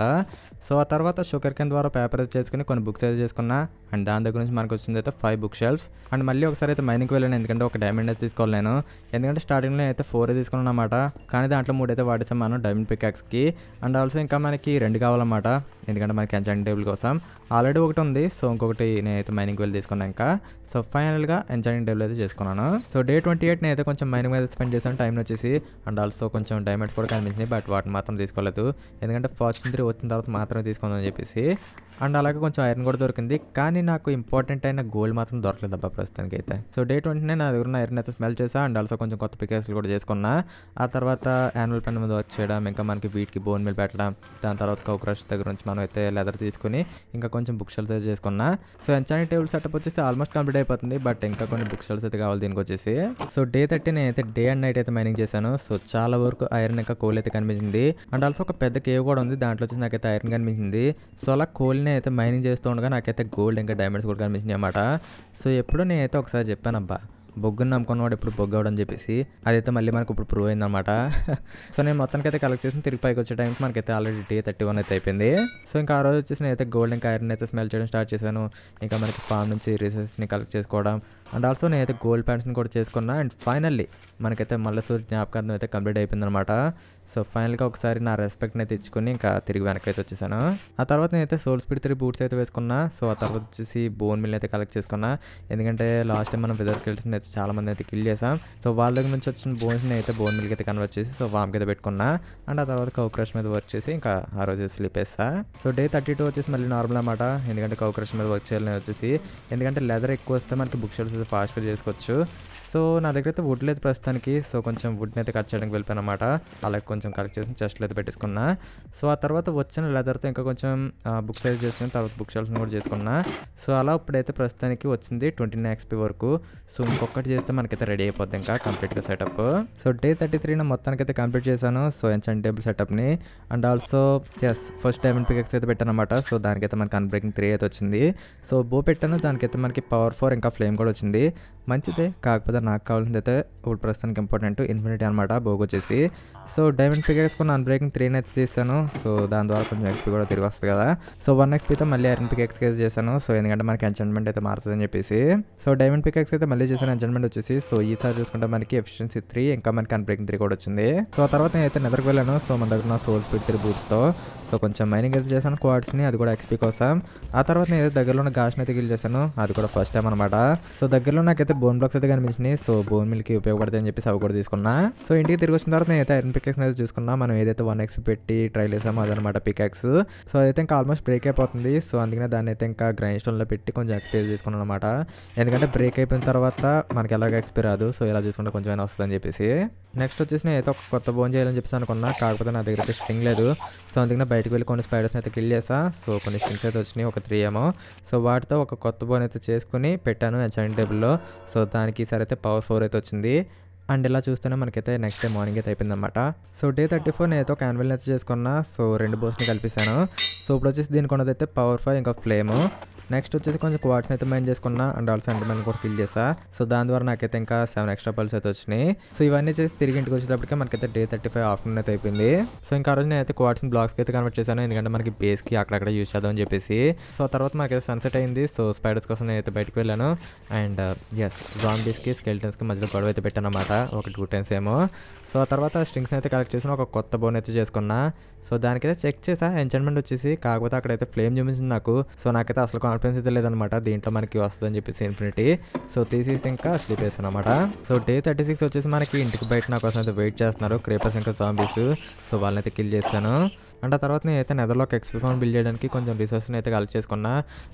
సో ఆ తర్వాత షుగర్ కెన్ ద్వారా పేపర్ అయితే చేసుకుని కొన్ని బుక్స్ అయితే చేసుకున్నా అండ్ దాని దగ్గర నుంచి మనకు వచ్చింది అయితే ఫైవ్ బుక్ షెల్ఫ్స్ అండ్ మళ్ళీ ఒకసారి అయితే మైనింగ్కి వెళ్ళాను ఎందుకంటే ఒక డైమండ్ అయితే తీసుకోవాలి నేను ఎందుకంటే స్టార్టింగ్లో అయితే ఫోర్ తీసుకున్నాను అనమాట కానీ దాంట్లో మూడు అయితే వాడి చేసాం మనం డైమండ్ పికాక్స్కి అండ్ ఆల్సో ఇంకా మనకి రెండు కావాలన్నమాట ఎందుకంటే మనకి ఎంచాంట్ టేబుల్ కోసం ఆల్రెడీ ఒకటి ఉంది సో ఇంకొకటి నేనైతే మైనింగ్ వెళ్ళి తీసుకున్నాను ఇంకా సో ఫైనల్గా ఎంచాంట్ టేబుల్ అయితే చేసుకున్నాను సో డే ట్వంటీ ఎయిట్ నేనైతే కొంచెం మైనింగ్ మీద స్పెండ్ చేశాను టైం వచ్చేసి అండ్ ఆల్సో కొంచెం డైమండ్స్ కూడా కనిపించినాయి బట్ వాటిని మాత్రం తీసుకోలేదు ఎందుకంటే ఫార్చ్యూన్ త్రీ వచ్చిన తర్వాత మాత్రమే తీసుకుందాం చెప్పేసి అండ్ అలాగే కొంచెం ఐరన్ కూడా దొరికింది కానీ నాకు ఇంపార్టెంట్ అయిన గోల్డ్ మాత్రం దొరకలేదు అబ్బా ప్రస్తుతానికి అయితే సో డే ట్వంటీ నా దగ్గర ఐరన్ అయితే స్మెల్ చేసా అండ్ ఆల్సో కొంచెం కొత్త పికేస్లు కూడా చేసుకున్నా ఆ తర్వాత యాన్యువల్ పని మీద వర్క్ చేయడం ఇంకా మనకి వీటికి బోన్ మీద పెట్టడం దాని తర్వాత కౌక్రష్ దగ్గర నుంచి మనం అయితే లెదర్ తీసుకుని ఇంకా కొంచెం బుక్ షెల్స్ అయితే చేసుకున్నా సో ఎంచాని టేబుల్ సెటప్ వచ్చేసి ఆల్మోస్ట్ కంప్లీట్ అయిపోతుంది బట్ ఇంకా కొన్ని బుక్ షెల్స్ అయితే కావాలి దీనికి వచ్చేసి సో డే థర్టీ నేనైతే డే అండ్ నైట్ అయితే మైనింగ్ చేశాను సో చాలా వరకు ఐరన్ ఇంకా కోల్ అయితే కనిపించింది అండ్ ఆల్సో ఒక పెద్ద కేవ్ కూడా ఉంది దాంట్లో వచ్చి నాకైతే ఐరన్ కనిపించింది సో అలా కోల్ని అయితే మైనింగ్ చేస్తూ ఉండగా నాకైతే గోల్డ్ ఇంకా డైమండ్స్ కూడా కనిపించింది అనమాట సో ఎప్పుడూ నేనైతే ఒకసారి చెప్పానబ్బా బొగ్గుని నమ్ముకున్నవాడు ఇప్పుడు బొగ్గు అని చెప్పేసి అదైతే మళ్ళీ మనకు ఇప్పుడు ప్రూవ్ అయిందనమాట సో నేను మొత్తానికి అయితే కలెక్ట్ చేసిన తిరిగి పైకి వచ్చే టైంకి మనకైతే ఆల్రెడీ టీ థర్టీ వన్ అయితే అయిపోయింది సో ఇంకా ఆ రోజు వచ్చేసి నేనైతే గోల్డ్ ఇంకా ఐరన్ అయితే స్మెల్ చేయడం స్టార్ట్ చేశాను ఇంకా మనకి ఫామ్ నుంచి రీసెర్చ్ని కలెక్ట్ చేసుకోవడం అండ్ ఆల్సో నేనైతే గోల్డ్ ప్యాంట్స్ని కూడా చేసుకున్నా అండ్ ఫైనల్లీ మనకైతే మళ్ళీ సూర్య జ్ఞాపకార్థం అయితే కంప్లీట్ అయిపోయింది అనమాట సో ఫైనల్గా ఒకసారి నా రెస్పెక్ట్ని అయితే ఇంకా తిరిగి వెనకైతే వచ్చేసాను ఆ తర్వాత నేనైతే సోల్ స్పీడ్ త్రీ బూట్స్ అయితే వేసుకున్నా సో ఆ తర్వాత వచ్చేసి బోన్ మిల్ అయితే కలెక్ట్ చేసుకున్నా ఎందుకంటే లాస్ట్ టైం మనం విదర్ కిల్స్ని అయితే చాలామంది అయితే కిల్ చేసాం సో వాళ్ళ దగ్గర నుంచి వచ్చిన బోన్స్ని అయితే బోన్ మిల్కి అయితే కన్వర్ట్ చేసి సో వామ్కి అయితే పెట్టుకున్నా అండ్ ఆ తర్వాత కౌక్రష్ మీద వర్క్ చేసి ఇంకా ఆ రోజు స్లీప్ వేస్తా సో డే థర్టీ టూ వచ్చేసి మళ్ళీ నార్మల్ అనమాట ఎందుకంటే కౌక్రష్ మీద వర్క్ చేయాలని వచ్చేసి ఎందుకంటే లెదర్ ఎక్కువ వస్తే మనకి బుక్ షెల్స్ అయితే ఫాస్ట్ ఫాస్ట్గా చేసుకోవచ్చు సో నా దగ్గర అయితే వుడ్ లేదు ప్రస్తుతానికి సో కొంచెం వుడ్ని అయితే కట్ చేయడానికి వెళ్ళిపోయినమాట అనమాట అలా కొంచెం కొంచెం కలెక్ట్ చేసిన చెస్ట్లో అయితే పెట్టేసుకున్నా సో ఆ తర్వాత వచ్చిన లెదర్తో ఇంకా కొంచెం బుక్ సైజ్ చేసుకుని తర్వాత బుక్ షెల్ఫ్ని కూడా చేసుకున్నా సో అలా ఇప్పుడైతే ప్రస్తుతానికి వచ్చింది ట్వంటీ నైన్ ఎక్స్పీ వరకు సో ఇంకొకటి చేస్తే మనకైతే రెడీ అయిపోద్ది ఇంకా కంప్లీట్గా సెటప్ సో డే థర్టీ త్రీన మొత్తానికైతే కంప్లీట్ చేశాను సో ఎన్సెంట్ టేబుల్ సెటప్ని అండ్ ఆల్సో ఎస్ ఫస్ట్ డైమండ్ పికెక్స్ అయితే పెట్టాను అనమాట సో దానికైతే మనకి అన్బ్రేకింగ్ త్రీ అయితే వచ్చింది సో బో పెట్టాను దానికైతే మనకి పవర్ ఫోర్ ఇంకా ఫ్లేమ్ కూడా వచ్చింది మంచిదే కాకపోతే నాకు కావాల్సింది అయితే ఇప్పుడు ప్రస్తుతానికి ఇంపార్టెంట్ ఇన్ఫినిటీ అనమాట బోగ్ వచ్చేసి సో డైమండ్ పిక్ వేసుకుని అన్ బ్రేకింగ్ త్రీని అయితే చేశాను సో దాని ద్వారా కొంచెం ఎక్స్పీ కూడా తిరిగి వస్తుంది కదా సో వన్ ఎక్స్పీతో మళ్ళీ ఐరన్ పిక్ ఎక్స్కేజ్ చేశాను సో ఎందుకంటే మనకి ఎంచన్మెంట్ అయితే మారుతుందని చెప్పేసి సో డైమండ్ పిక్ ఎక్స్ అయితే మళ్ళీ చేశాను ఎంచన్మెంట్ వచ్చేసి సో ఈసారి చూసుకుంటే మనకి ఎఫిషియన్సీ త్రీ ఇంకా మనకి అన్ బ్రేకింగ్ త్రీ కూడా వచ్చింది సో ఆ తర్వాత నేనైతే నెదర్కి వెళ్ళాను సో మన దగ్గర నా సోల్ స్పీడ్ త్రీ బూట్స్తో సో కొంచెం మైనింగ్ అయితే చేశాను క్వాడ్స్ని అది కూడా ఎక్స్పీ కోసం ఆ తర్వాత నేను దగ్గరలో ఉన్న గాష్ని అయితే గిల్ చేశాను అది కూడా ఫస్ట్ టైం అనమాట సో దగ్గరలో నాకైతే బోన్ బ్లాక్స్ అయితే కనిపించినాయి సో బోన్ మిల్క్ ఉపయోగపడతాయి అని చెప్పి అవి కూడా తీసుకున్నా సో ఇంటికి తిరిగి వచ్చిన తర్వాత అయితే ఐరన్ పికాక్స్ అయితే చూసుకున్నా మనం ఏదైతే వన్ ఎక్స్ పెట్టి ట్రై చేసామో అదనమాట పికాక్స్ సో అదైతే ఇంకా ఆల్మోస్ట్ బ్రేక్ అయిపోతుంది సో అందుకనే దాన్ని అయితే ఇంకా గ్రైండ్ స్టోన్లో పెట్టి కొంచెం ఎక్స్పీరియన్స్ తీసుకున్నాను అనమాట ఎందుకంటే బ్రేక్ అయిపోయిన తర్వాత మనకి ఎలాగ ఎక్స్పీర్ రాదు సో ఇలా చూసుకుంటే కొంచెం అయినా వస్తుందని చెప్పేసి నెక్స్ట్ వచ్చేసి అయితే ఒక కొత్త బోన్ చేయాలని చెప్పేసి అనుకున్నా కాకపోతే నా దగ్గర స్ట్రింగ్ లేదు సో అందుకనే బయటకు వెళ్ళి కొన్ని స్పైడర్స్ని అయితే కిల్ చేసా సో కొన్ని స్ట్రింగ్స్ అయితే వచ్చినాయి ఒక త్రీ ఏమో సో వాటితో ఒక కొత్త బోన్ అయితే చేసుకుని పెట్టాను ఎన్సైన్ టేబుల్లో సో దానికి ఈసారి అయితే పవర్ ఫోర్ అయితే వచ్చింది అండ్ ఇలా చూస్తేనే మనకైతే నెక్స్ట్ డే మార్నింగ్ అయితే అనమాట సో డే థర్టీ ఫోర్ నేనైతే ఒక యాన్యువల్ అయితే చేసుకున్నా సో రెండు బోస్ని కల్పిస్తాను సో ఇప్పుడు వచ్చేసి దీనికి ఉన్నదైతే పవర్ ఫైవ్ ఇంకా ఫ్లేము నెక్స్ట్ వచ్చేసి కొంచెం క్వార్ట్స్ అయితే మైన్ చేసుకున్నా అండ్ ఆల్సో ఎండర్మెన్ కూడా ఫిల్ చేసా సో దాని ద్వారా నాకైతే ఇంకా సెవెన్ ఎక్స్ట్రా పల్స్ అయితే వచ్చినాయి సో ఇవన్నీ చేసి తిరిగి ఇంటికి వచ్చేటప్పటికే మనకైతే డే థర్టీ ఫైవ్ ఆఫ్టర్నూన్ అయితే అయిపోయింది సో ఇంకా రోజు నేనైతే క్వార్ట్స్ బ్లాక్స్ అయితే కన్వర్ట్ చేశాను ఎందుకంటే మనకి బేస్కి అక్కడక్కడ యూజ్ చేద్దామని చెప్పేసి సో తర్వాత మనకైతే సన్సెట్ అయింది సో స్పైడర్స్ కోసం నేనైతే బయటకు వెళ్ళాను అండ్ ఎస్ స్కెల్టన్స్ కి మధ్యలో గొడవ అయితే పెట్టాను అనమాట ఒక టూ టైమ్స్ ఏమో సో ఆ తర్వాత స్ట్రింగ్స్ అయితే కలెక్ట్ చేసిన ఒక కొత్త బోన్ అయితే చేసుకున్నా సో దానికైతే చెక్ చేసా ఎంచైన్మెంట్ వచ్చేసి కాకపోతే అక్కడైతే ఫ్లేమ్ చూపించింది నాకు సో నాకైతే అసలు డిస్టర్బెన్స్ అయితే లేదనమాట దీంట్లో మనకి వస్తుందని చెప్పేసి ఇన్ఫినిటీ సో తీసేసి ఇంకా స్లీప్ అనమాట సో డే థర్టీ సిక్స్ వచ్చేసి మనకి ఇంటికి బయట నా కోసం అయితే వెయిట్ చేస్తున్నారు క్రేపర్స్ ఇంకా సాంబీస్ సో వాళ్ళని అయితే కిల్ చేస్తాను అండ్ ఆ తర్వాత నేనైతే నెదర్లోకి ఎక్స్పీరియన్ బిల్డ్ చేయడానికి కొంచెం రిసోర్స్ని అయితే కలెక్ట్ చేసుకున్నా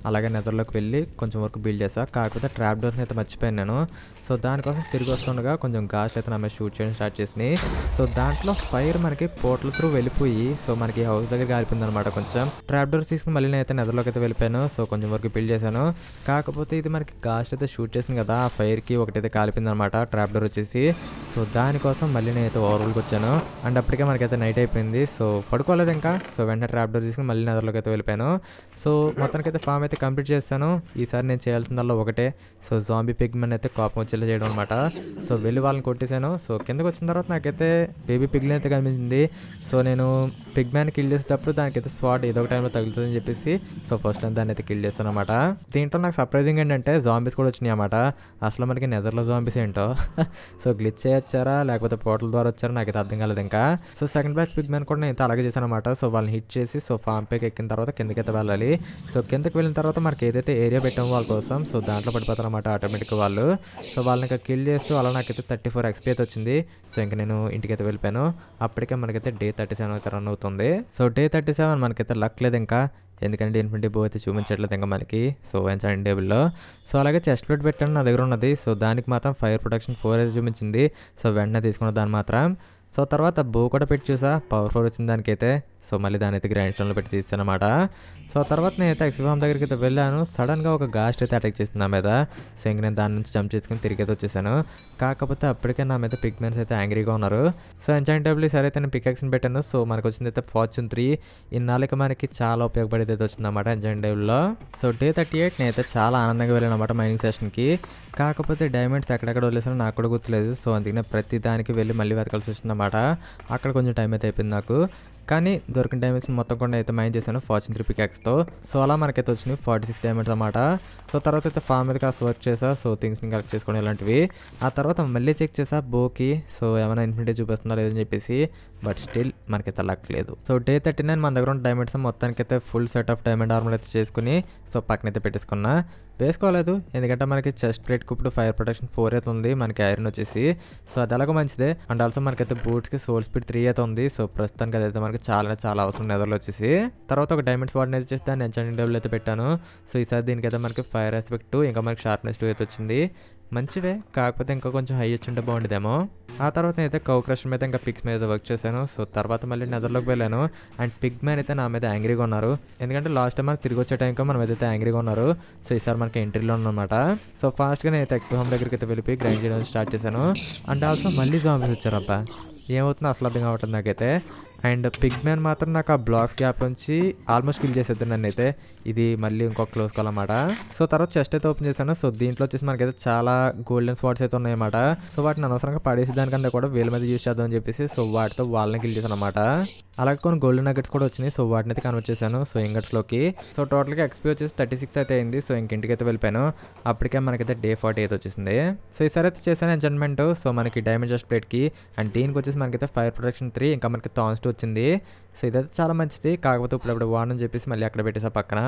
అలాగే నెదర్లోకి వెళ్ళి కొంచెం వరకు బిల్డ్ చేసా కాకపోతే ట్రాప్ డోర్ని అయితే మర్చిపోయాను నేను సో దానికోసం తిరిగి వస్తుండగా కొంచెం గాస్ట్ అయితే నమ్మే షూట్ చేయడం స్టార్ట్ చేసినాయి సో దాంట్లో ఫైర్ మనకి పోర్టల్ త్రూ వెళ్ళిపోయి సో మనకి హౌస్ దగ్గర కాలిపోయింది అనమాట కొంచెం ట్రాప్ డోర్ తీసుకుని మళ్ళీ నేనైతే నెదర్లోకి అయితే వెళ్ళిపోయాను సో కొంచెం వరకు బిల్డ్ చేశాను కాకపోతే ఇది మనకి గాస్ట్ అయితే షూట్ చేసింది కదా ఆ ఫైర్కి ఒకటైతే కాలిపోయింది అనమాట ట్రాప్ డోర్ వచ్చేసి సో దానికోసం మళ్ళీ నేనైతే ఓవర్వల్కి వచ్చాను అండ్ అప్పటికే మనకైతే నైట్ అయిపోయింది సో పడుకోలేదు ఇంకా సో వెంటనే ట్రాప్ డోర్ తీసుకుని మళ్ళీ నెదర్లోకి అయితే వెళ్ళిపోయాను సో మొత్తానికైతే ఫామ్ అయితే కంప్లీట్ చేస్తాను ఈసారి నేను చేయాల్సిందల్లా ఒకటే సో జాంబీ పిగ్మెన్ అయితే కోపం వచ్చేలా చేయడం అనమాట సో వెళ్ళి వాళ్ళని కొట్టేశాను సో కిందకు వచ్చిన తర్వాత నాకైతే బేబీ పిగ్లెన్ అయితే కనిపించింది సో నేను పిగ్మెన్ కిల్ చేసేటప్పుడు దానికైతే స్వాట్ ఏదో ఒక టైంలో తగులుతుందని చెప్పేసి సో ఫస్ట్ టైం దాన్ని అయితే కిల్ చేస్తాను అనమాట దీంట్లో నాకు సర్ప్రైజింగ్ ఏంటంటే జాంబీస్ కూడా వచ్చినాయి అనమాట అసలు మనకి నెదర్లో జాంబీస్ ఏంటో సో గ్లిచ్ చేయొచ్చారా లేకపోతే పోర్టల్ ద్వారా వచ్చారా నాకైతే అర్థం కాలేదు ఇంకా సో సెకండ్ బ్యాచ్ పిగ్మెన్ కూడా నేను అయితే అలాగే చేశాను అనమాట అనమాట సో వాళ్ళని హిట్ చేసి సో ఫామ్ పేకి ఎక్కిన తర్వాత అయితే వెళ్ళాలి సో కిందకి వెళ్ళిన తర్వాత మనకి ఏదైతే ఏరియా పెట్టామో వాళ్ళ కోసం సో దాంట్లో పడిపోతారు అనమాట ఆటోమేటిక్గా వాళ్ళు సో వాళ్ళని ఇంకా కిల్ చేస్తూ అలా నాకైతే థర్టీ ఫోర్ ఎక్స్పీ అయితే వచ్చింది సో ఇంకా నేను ఇంటికైతే వెళ్ళిపోయాను అప్పటికే మనకైతే డే థర్టీ సెవెన్ అయితే రన్ అవుతుంది సో డే థర్టీ సెవెన్ మనకైతే లక్ లేదు ఇంకా ఎందుకంటే ఇన్ఫినిటీ బో అయితే చూపించట్లేదు ఇంకా మనకి సో ఎంచండి టేబుల్లో సో అలాగే చెస్ట్ ప్లేట్ పెట్టాను నా దగ్గర ఉన్నది సో దానికి మాత్రం ఫైర్ ప్రొటెక్షన్ ఫోర్ అయితే చూపించింది సో వెంటనే తీసుకున్న దాన్ని మాత్రం సో తర్వాత బో కూడా పెట్టి చూసా పవర్ ఫోర్ వచ్చిన దానికైతే సో మళ్ళీ దాని అయితే గ్రైండ్ స్టోన్లో పెట్టి తీస్తానమాట సో తర్వాత నేనైతే ఎక్స్ఫామ్ దగ్గరికి అయితే వెళ్ళాను సడన్గా ఒక గాస్ట్ అయితే అటాక్ చేసింది నా మీద సో ఇంక నేను దాని నుంచి జంప్ చేసుకుని తిరిగి అయితే వచ్చేసాను కాకపోతే అప్పటికే నా మీద పిక్మెన్స్ అయితే యాంగ్రీగా ఉన్నారు సో డబ్ల్యూ సరే అయితే నేను పికాక్స్ని పెట్టాను సో మనకు వచ్చింది అయితే ఫార్చ్యూన్ త్రీ ఇన్నాళ్ళకి మనకి చాలా ఉపయోగపడేది అయితే వచ్చిందన్నమాట డబ్ల్యూలో సో డే థర్టీ ఎయిట్ అయితే చాలా ఆనందంగా వెళ్ళాను అనమాట మైనింగ్ సెషన్కి కాకపోతే డైమండ్స్ ఎక్కడెక్కడ వదిలేసానో నాకు కూడా గుర్తులేదు సో అందుకనే ప్రతి దానికి వెళ్ళి మళ్ళీ వెతకాల్సి వచ్చిందన్నమాట అక్కడ కొంచెం టైం అయితే అయిపోయింది నాకు కానీ దొరికిన డైమండ్స్ మొత్తం కూడా అయితే మైన్ చేశాను ఫార్చ్యూన్ త్రీ పికాక్స్తో సో అలా మనకైతే వచ్చినాయి ఫార్టీ సిక్స్ డైమండ్స్ అనమాట సో తర్వాత అయితే ఫామ్ మీద కాస్త వర్క్ చేసా సో థింగ్స్ని కలెక్ట్ చేసుకోవడం ఇలాంటివి ఆ తర్వాత మళ్ళీ చెక్ చేసా బోకి సో ఏమైనా ఇన్ఫినిటీ చూపిస్తుందా లేదని చెప్పేసి బట్ స్టిల్ మనకైతే లక్ లేదు సో డే థర్టీ నైన్ మన దగ్గర ఉన్న డైమండ్స్ మొత్తానికైతే full set of diamond armour అయితే చేసుకుని సో పక్కనైతే పెట్టేసుకున్నా వేసుకోలేదు ఎందుకంటే మనకి చెస్ట్ ప్లేట్ ఇప్పుడు ఫైర్ ప్రొటెక్షన్ ఫోర్ అయితే ఉంది మనకి ఐరన్ వచ్చేసి సో అది అలాగో మంచిదే అండ్ ఆల్సో మనకైతే బూట్స్కి సోల్ స్పీడ్ త్రీ అయితే ఉంది సో ప్రస్తుతానికి అదైతే మనకి చాలా చాలా అవసరం నెదర్లో వచ్చేసి తర్వాత ఒక డైమండ్స్ వాడిని అయితే చేస్తే నేను ఎంచండింగ్ డబ్బులు అయితే పెట్టాను సో ఈసారి దీనికైతే మనకి ఫైర్ ఎస్పెక్ట్ ఇంకా మనకి షార్ప్నెస్ టూ అయితే వచ్చింది మంచిదే కాకపోతే ఇంకా కొంచెం హై ఉంటే బాగుండేదేమో ఆ తర్వాత అయితే కౌ క్రష్ మీద ఇంకా పిక్స్ మీద వర్క్ చేశాను సో తర్వాత మళ్ళీ నెదర్లోకి వెళ్ళాను అండ్ పిగ్ మ్యాన్ అయితే నా మీద యాంగ్రీగా ఉన్నారు ఎందుకంటే లాస్ట్ టైం మనకి తిరిగి వచ్చే టైంకి మనం ఏదైతే యాంగ్రీగా ఉన్నారు సో ఈసారి మనకి ఎంట్రీలో ఉన్నమాట సో ఫాస్ట్గా నేను ఎక్స్పో హోమ్ దగ్గరికి అయితే వెళ్ళి గ్రైండ్ చేయడం స్టార్ట్ చేశాను అండ్ ఆల్సో మళ్ళీ జాంబీస్ అబ్బా ఏమవుతుందో అసలు అర్థం కావట్లేదు నాకైతే అండ్ పిగ్ మ్యాన్ మాత్రం నాకు ఆ బ్లాక్స్ గ్యాప్ నుంచి ఆల్మోస్ట్ కిల్ చేసేద్దాం నన్ను అయితే ఇది మళ్ళీ ఇంకొక క్లోజ్ కాల్ అనమాట సో తర్వాత చెస్ట్ అయితే ఓపెన్ చేశాను సో దీంట్లో వచ్చేసి మనకైతే చాలా గోల్డెన్ స్పాట్స్ అయితే ఉన్నాయన్నమాట సో వాటిని అనవసరంగా పడేసే దానికంటే కూడా వీళ్ళ మీద యూస్ చేద్దామని చెప్పేసి సో వాటితో వాళ్ళని కిల్ చేశాను అనమాట అలాగే కొన్ని గోల్డెన్ నగెట్స్ కూడా వచ్చినాయి సో వాటిని అయితే కన్వర్ట్ చేశాను సో ఇంగట్స్లోకి సో టోటల్గా ఎక్స్పీ వచ్చేసి థర్టీ సిక్స్ అయితే అయింది సో ఇంకింటికి అయితే వెళ్ళిపోయాను అప్పటికే మనకైతే డే ఫార్టీ అయితే వచ్చేసింది సో ఈసారి అయితే చేశాను ఎంజన్మెంట్ సో మనకి డైమండ్ జస్ట్ ప్లేట్కి అండ్ దీనికి వచ్చేసి మనకైతే ఫైర్ ప్రొటెక్షన్ త్రీ ఇంకా మనకి థాన్స్ టూ వచ్చింది సో ఇదైతే చాలా మంచిది కాకపోతే ఇప్పుడు అప్పుడు వాడని చెప్పేసి మళ్ళీ అక్కడ పెట్టేసా పక్కన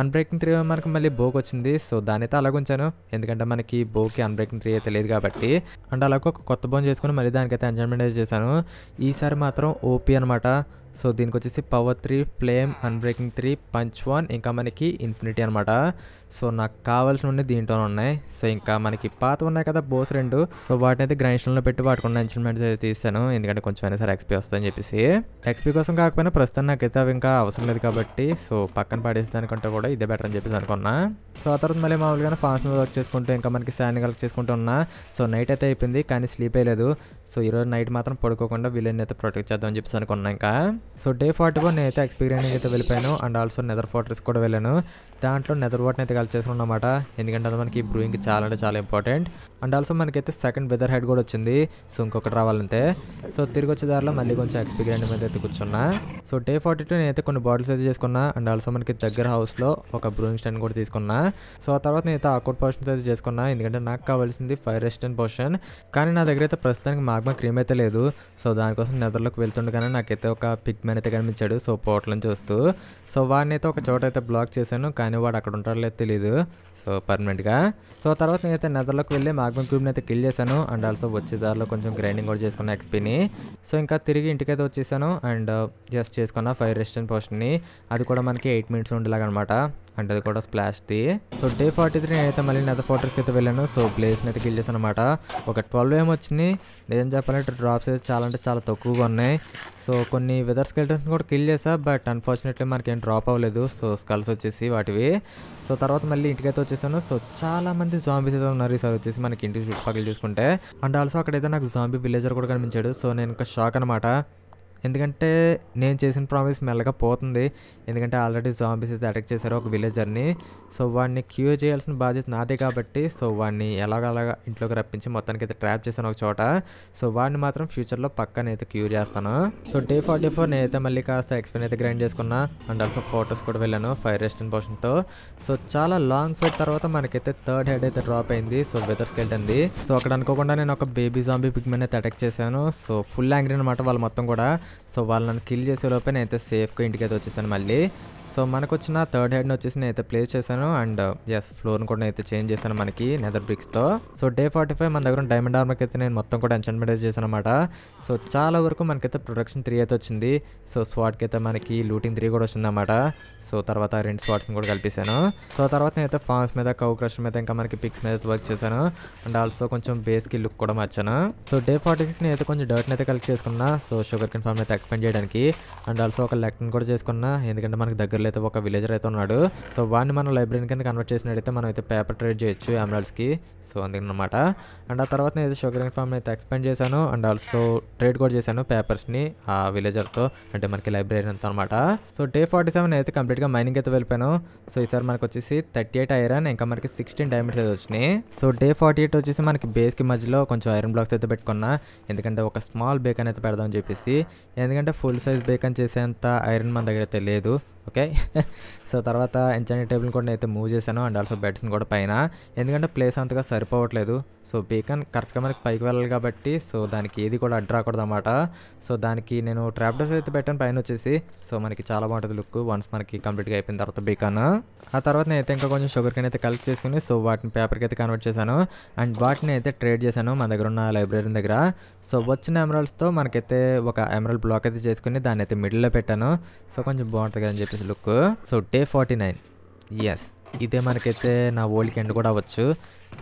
అన్బ్రేకింగ్ త్రీ మనకు మళ్ళీ బోక్ వచ్చింది సో దాని అయితే అలాగ ఉంచాను ఎందుకంటే మనకి బోకి అన్బ్రేకింగ్ త్రీ అయితే లేదు కాబట్టి అండ్ అలాగే ఒక కొత్త బోన్ చేసుకుని మళ్ళీ దానికైతే ఎంజాయ్మెంట్ చేశాను ఈసారి మాత్రం ఓపీ అనమాట సో దీనికి వచ్చేసి power three flame unbreaking three punch one ఇంకా మనకి ఇన్ఫినిటీ అనమాట సో నాకు కావాల్సినవి దీంట్లో ఉన్నాయి సో ఇంకా మనకి పాత ఉన్నాయి కదా బోస్ రెండు సో వాటిని అయితే గ్రైండ్స్టోన్లో పెట్టి వాటికున్న ఇన్స్ట్రుమెంట్స్ అయితే తీస్తాను ఎందుకంటే కొంచెం అయినా సరే ఎక్స్పీ వస్తుందని చెప్పేసి ఎక్స్పీ కోసం కాకపోయినా ప్రస్తుతం నాకైతే అవి ఇంకా అవసరం లేదు కాబట్టి సో పక్కన పడేసి కూడా ఇదే బెటర్ అని చెప్పేసి అనుకున్నా సో ఆ తర్వాత మళ్ళీ మామూలుగానే ఫాస్ట్ వర్క్ చేసుకుంటూ ఇంకా మనకి శాండ్ కలెక్ట్ చేసుకుంటూ ఉన్నా సో నైట్ అయితే అయిపోయింది కానీ స్లీప్ అయ్యలేదు సో ఈరోజు నైట్ మాత్రం పడుకోకుండా విలన్ అయితే ప్రొటెక్ట్ చేద్దామని చెప్పేసి అనుకున్నా ఇంకా సో డే ఫార్టీ వన్ నేనైతే ఎక్స్పీరియన్స్ అయితే వెళ్ళిపోయాను అండ్ ఆల్సో నెదర్ ఫోర్ట్రెస్ కూడా వెళ్ళాను దాంట్లో నెదర్వాట్ని అయితే కలెక్ట్ చేసుకున్నాం అనమాట ఎందుకంటే అది మనకి బ్రూయింగ్ చాలా అంటే చాలా ఇంపార్టెంట్ అండ్ ఆల్సో మనకైతే సెకండ్ వెదర్ హెడ్ కూడా వచ్చింది సో ఇంకొకటి రావాలంటే సో తిరిగి వచ్చే దారిలో మళ్ళీ కొంచెం ఎక్స్పీరియన్స్ మీద అయితే కూర్చున్నా సో డే ఫార్టీ టూ నేనైతే కొన్ని బాటిల్స్ అయితే చేసుకున్నా అండ్ ఆల్సో మనకి దగ్గర హౌస్లో ఒక బ్రూయింగ్ స్టాండ్ కూడా తీసుకున్నా సో ఆ తర్వాత నేనైతే ఆకౌట్ పోర్షన్ అయితే చేసుకున్నా ఎందుకంటే నాకు కావాల్సింది ఫైర్ రెసిస్టెంట్ పోర్షన్ కానీ నా దగ్గర అయితే ప్రస్తుతానికి మాగ్మా క్రీమ్ అయితే లేదు సో దానికోసం నెదర్లోకి వెళ్తుండగానే నాకైతే ఒక పిక్ మ్యాన్ అయితే కనిపించాడు సో పోట్లను చూస్తూ సో వాడినైతే ఒక చోట అయితే బ్లాక్ చేశాను కానీ కానీ వాడు అక్కడ ఉంటారో లేదు తెలియదు సో పర్మనెంట్గా సో తర్వాత నేనైతే నెదర్లోకి వెళ్ళి మాగ్మం క్యూబ్ని అయితే కిల్ చేశాను అండ్ ఆల్సో వచ్చే దారిలో కొంచెం గ్రైండింగ్ కూడా చేసుకున్న ఎక్స్పీని సో ఇంకా తిరిగి ఇంటికైతే వచ్చేసాను అండ్ జస్ట్ uh, చేసుకున్న ఫైర్ రెస్టెంట్ పోస్ట్ని అది కూడా మనకి ఎయిట్ మినిట్స్ ఉండేలాగా అనమాట అంటే అది కూడా స్ప్లాష్ది సో డే ఫార్టీ త్రీ అయితే మళ్ళీ నెదర్ ఫోర్టర్స్కి అయితే వెళ్ళాను సో ప్లేస్ని అయితే కిల్ చేశాను అనమాట ఒక ట్వెల్వ్ ఏం వచ్చినాయి నిజం చెప్పాలంటే డ్రాప్స్ అయితే చాలా అంటే చాలా తక్కువగా ఉన్నాయి సో కొన్ని వెదర్ స్కెల్టన్స్ కూడా కిల్ చేసా బట్ అన్ఫార్చునేట్లీ మనకి ఏం డ్రాప్ అవ్వలేదు సో స్కల్స్ వచ్చేసి వాటివి సో తర్వాత మళ్ళీ ఇంటికైతే వచ్చేసాను సో చాలా మంది జాంబీస్ అయితే ఉన్నారు ఈసారి వచ్చేసి మనకి ఇంటి చుట్టుపక్కల చూసుకుంటే అండ్ ఆల్సో అక్కడైతే నాకు జాంబీ విలేజర్ కూడా కనిపించాడు సో నేను ఇంకా షాక్ అనమాట ఎందుకంటే నేను చేసిన ప్రామిస్ మెల్లగా పోతుంది ఎందుకంటే ఆల్రెడీ జాంబీస్ అయితే అటాక్ చేశారు ఒక విలేజర్ని సో వాడిని క్యూర్ చేయాల్సిన బాధ్యత నాదే కాబట్టి సో వాడిని ఎలాగలాగా ఇంట్లోకి రప్పించి మొత్తానికి అయితే ట్రాప్ చేశాను ఒక చోట సో వాడిని మాత్రం ఫ్యూచర్లో పక్కనైతే క్యూర్ చేస్తాను సో డే ఫార్టీ ఫోర్ నేనైతే మళ్ళీ కాస్త ఎక్స్ప్లెయిన్ అయితే గ్రైండ్ చేసుకున్నా అండ్ ఆల్సో ఫొటోస్ కూడా వెళ్ళాను ఫైర్ రెస్టెంట్ పోర్షన్తో సో చాలా లాంగ్ ఫైట్ తర్వాత మనకైతే థర్డ్ హెడ్ అయితే డ్రాప్ అయింది సో వెదర్స్ వెళ్ళింది సో అక్కడ అనుకోకుండా నేను ఒక బేబీ జాంబీ పిగ్మెన్ అయితే అటాక్ చేశాను సో ఫుల్ యాంగ్రీ అనమాట వాళ్ళు మొత్తం కూడా సో వాళ్ళు నన్ను కిల్ చేసే లోపే అయితే సేఫ్గా ఇంటికి అయితే వచ్చేసాను మళ్ళీ సో మనకు వచ్చిన థర్డ్ హెడ్ వచ్చేసి నేను అయితే ప్లేస్ చేశాను అండ్ ఎస్ ఫ్లోర్ని కూడా అయితే చేంజ్ చేశాను మనకి నెదర్ బ్రిక్స్తో సో డే ఫార్టీ ఫైవ్ మన దగ్గర డైమండ్ ఆర్మర్ అయితే నేను మొత్తం కూడా అయితే చేశాను అనమాట సో చాలా వరకు మనకైతే ప్రొడక్షన్ త్రీ అయితే వచ్చింది సో స్వాట్కి అయితే మనకి లూటింగ్ త్రీ కూడా వచ్చిందన్నమాట సో తర్వాత రెండు స్వాట్స్ని కూడా కల్పించాను సో తర్వాత నేనైతే ఫామ్స్ మీద కౌ క్రష్ మీద ఇంకా మనకి పిక్స్ మీద వర్క్ చేశాను అండ్ ఆల్సో కొంచెం బేస్కి లుక్ కూడా మార్చాను సో డే ఫార్టీ సిక్స్ నేనైతే కొంచెం డర్ట్ని అయితే కలెక్ట్ చేసుకున్నా సో షుగర్ కన్ఫామ్ అయితే ఎక్స్పెండ్ చేయడానికి అండ్ ఆల్సో ఒక లెక్టన్ కూడా చేసుకున్నా ఎందుకంటే మనకి దగ్గరలో ఊర్లో అయితే ఒక విలేజర్ అయితే ఉన్నాడు సో వాడిని మనం లైబ్రరీ కింద కన్వర్ట్ చేసినట్టయితే మనం అయితే పేపర్ ట్రేడ్ చేయొచ్చు ఎమరాల్స్కి సో అందుకనమాట అండ్ ఆ తర్వాత నేను అయితే షుగరింగ్ ఫామ్ అయితే ఎక్స్పెండ్ చేశాను అండ్ ఆల్సో ట్రేడ్ కూడా చేశాను పేపర్స్ని ఆ విలేజర్తో అంటే మనకి లైబ్రరీ అంతా అనమాట సో డే ఫార్టీ సెవెన్ అయితే కంప్లీట్గా మైనింగ్ అయితే వెళ్ళిపోయాను సో ఈసారి మనకు వచ్చేసి థర్టీ ఎయిట్ ఐరన్ ఇంకా మనకి సిక్స్టీన్ డైమండ్స్ అయితే వచ్చినాయి సో డే ఫార్టీ ఎయిట్ వచ్చేసి మనకి బేస్కి మధ్యలో కొంచెం ఐరన్ బ్లాక్స్ అయితే పెట్టుకున్నా ఎందుకంటే ఒక స్మాల్ బేకన్ అయితే పెడదామని చెప్పేసి ఎందుకంటే ఫుల్ సైజ్ బేకన్ చేసేంత ఐరన్ మన దగ్గర అయితే లేదు ఓకే సో తర్వాత ఎంచాని టేబుల్ కూడా అయితే మూవ్ చేశాను అండ్ ఆల్సో బెడ్స్ని కూడా పైన ఎందుకంటే ప్లేస్ అంతగా సరిపోవట్లేదు సో బీకన్ కరెక్ట్గా మనకి పైకి వెళ్ళాలి కాబట్టి సో దానికి ఏది కూడా అడ్డు రాకూడదు అనమాట సో దానికి నేను ట్రాప్ అయితే పెట్టాను పైన వచ్చేసి సో మనకి చాలా బాగుంటుంది లుక్ వన్స్ మనకి కంప్లీట్గా అయిపోయిన తర్వాత బీకాన్ ఆ తర్వాత నేనైతే ఇంకా కొంచెం షుగర్ కెన్ అయితే కలెక్ట్ చేసుకుని సో వాటిని పేపర్కి అయితే కన్వర్ట్ చేశాను అండ్ వాటిని అయితే ట్రేడ్ చేశాను మన దగ్గర ఉన్న లైబ్రరీ దగ్గర సో వచ్చిన ఎమరాల్స్తో మనకైతే ఒక ఎమరాల్డ్ బ్లాక్ అయితే చేసుకుని దాన్ని అయితే మిడిల్లో పెట్టాను సో కొంచెం బాగుంటుంది అని చెప్పి this look so day forty nine ఎస్ ఇదే మనకైతే నా ఓల్డ్కి ఎండ్ కూడా అవ్వచ్చు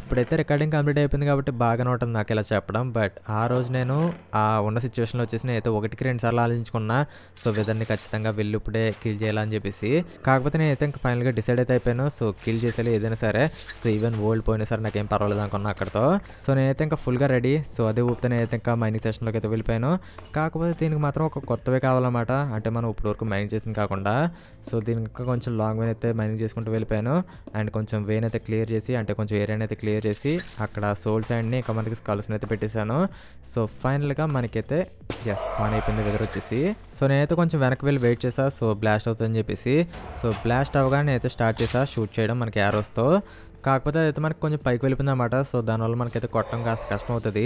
ఇప్పుడైతే రికార్డింగ్ కంప్లీట్ అయిపోయింది కాబట్టి బాగానే ఉంటుంది నాకు ఇలా చెప్పడం బట్ ఆ రోజు నేను ఆ ఉన్న సిచ్యువేషన్లో వచ్చేసి నేను అయితే ఒకటికి రెండు సార్లు ఆలోచించుకున్నా సో వెదర్ని ఖచ్చితంగా వెళ్ళి ఇప్పుడే కిల్ చేయాలని చెప్పేసి కాకపోతే నేను అయితే ఇంకా ఫైనల్గా డిసైడ్ అయితే అయిపోయాను సో కిల్ చేసేది ఏదైనా సరే సో ఈవెన్ ఓల్డ్ పోయినా సరే నాకేం పర్వాలేదు అనుకున్నా అక్కడతో సో నేనైతే ఇంకా ఫుల్గా రెడీ సో అదే ఊపితే నేనైతే ఇంకా మైనింగ్ సెషన్లోకి అయితే వెళ్ళిపోయాను కాకపోతే దీనికి మాత్రం ఒక కొత్తవే కావాలన్నమాట అంటే మనం ఇప్పుడు వరకు మైనింగ్ చేసింది కాకుండా సో దీనికి కొంచెం లాంగ్ వేన్ అయితే మైనింగ్ చేసుకుంటూ వెళ్ళిపోయాను అండ్ కొంచెం వేన్ అయితే క్లియర్ చేసి అంటే కొంచెం ఏరియా క్లియర్ చేసి అక్కడ సోల్ సైడ్ని ఇంకా మనకి స్కల్స్ని అయితే పెట్టేశాను సో ఫైనల్గా మనకైతే ఎస్ ఆన్ అయిపోయింది వెదర్ వచ్చేసి సో నేనైతే కొంచెం వెనక్కి వెళ్ళి వెయిట్ చేసా సో బ్లాస్ట్ అవుతుందని చెప్పేసి సో బ్లాస్ట్ అవగానే అయితే స్టార్ట్ చేసా షూట్ చేయడం మనకి యారోస్తో కాకపోతే అదైతే మనకి కొంచెం పైకి వెళ్ళిపోయింది అనమాట సో దానివల్ల మనకైతే కొట్టడం కాస్త కష్టం అవుతుంది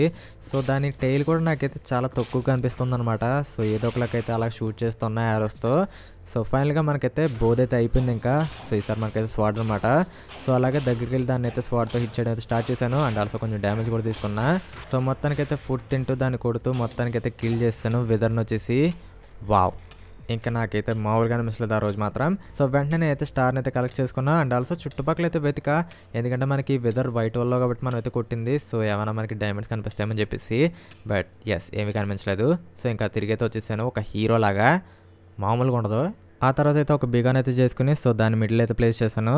సో దాని టైల్ కూడా నాకైతే చాలా తక్కువ కనిపిస్తుంది అనమాట సో ఏదో ఒకలాగైతే అలా షూట్ చేస్తున్నా యారోస్తో సో ఫైనల్గా మనకైతే బోధ అయితే అయిపోయింది ఇంకా సో ఈసారి మనకైతే స్వాడ్ అనమాట సో అలాగే దగ్గరికి వెళ్ళి దాన్ని అయితే స్వాడ్తో హిట్ చేయడం అయితే స్టార్ట్ చేశాను అండ్ ఆల్సో కొంచెం డ్యామేజ్ కూడా తీసుకున్నా సో మొత్తానికైతే ఫుడ్ తింటూ దాన్ని కొడుతూ మొత్తానికైతే కిల్ చేస్తాను వెదర్ను వచ్చేసి వావ్ ఇంకా నాకైతే మామూలుగా అనిపించలేదు ఆ రోజు మాత్రం సో వెంటనే అయితే స్టార్ని అయితే కలెక్ట్ చేసుకున్నా అండ్ ఆల్సో చుట్టుపక్కల అయితే వెతిక ఎందుకంటే మనకి వెదర్ వైట్ వల్ల కాబట్టి మనం అయితే కొట్టింది సో ఏమైనా మనకి డైమండ్స్ కనిపిస్తాయని చెప్పేసి బట్ ఎస్ ఏమీ కనిపించలేదు సో ఇంకా తిరిగి అయితే వచ్చేసాను ఒక హీరోలాగా మామూలుగా ఉండదు ఆ తర్వాత అయితే ఒక బిగాన్ అయితే చేసుకుని సో దాని మిడిల్ అయితే ప్లేస్ చేశాను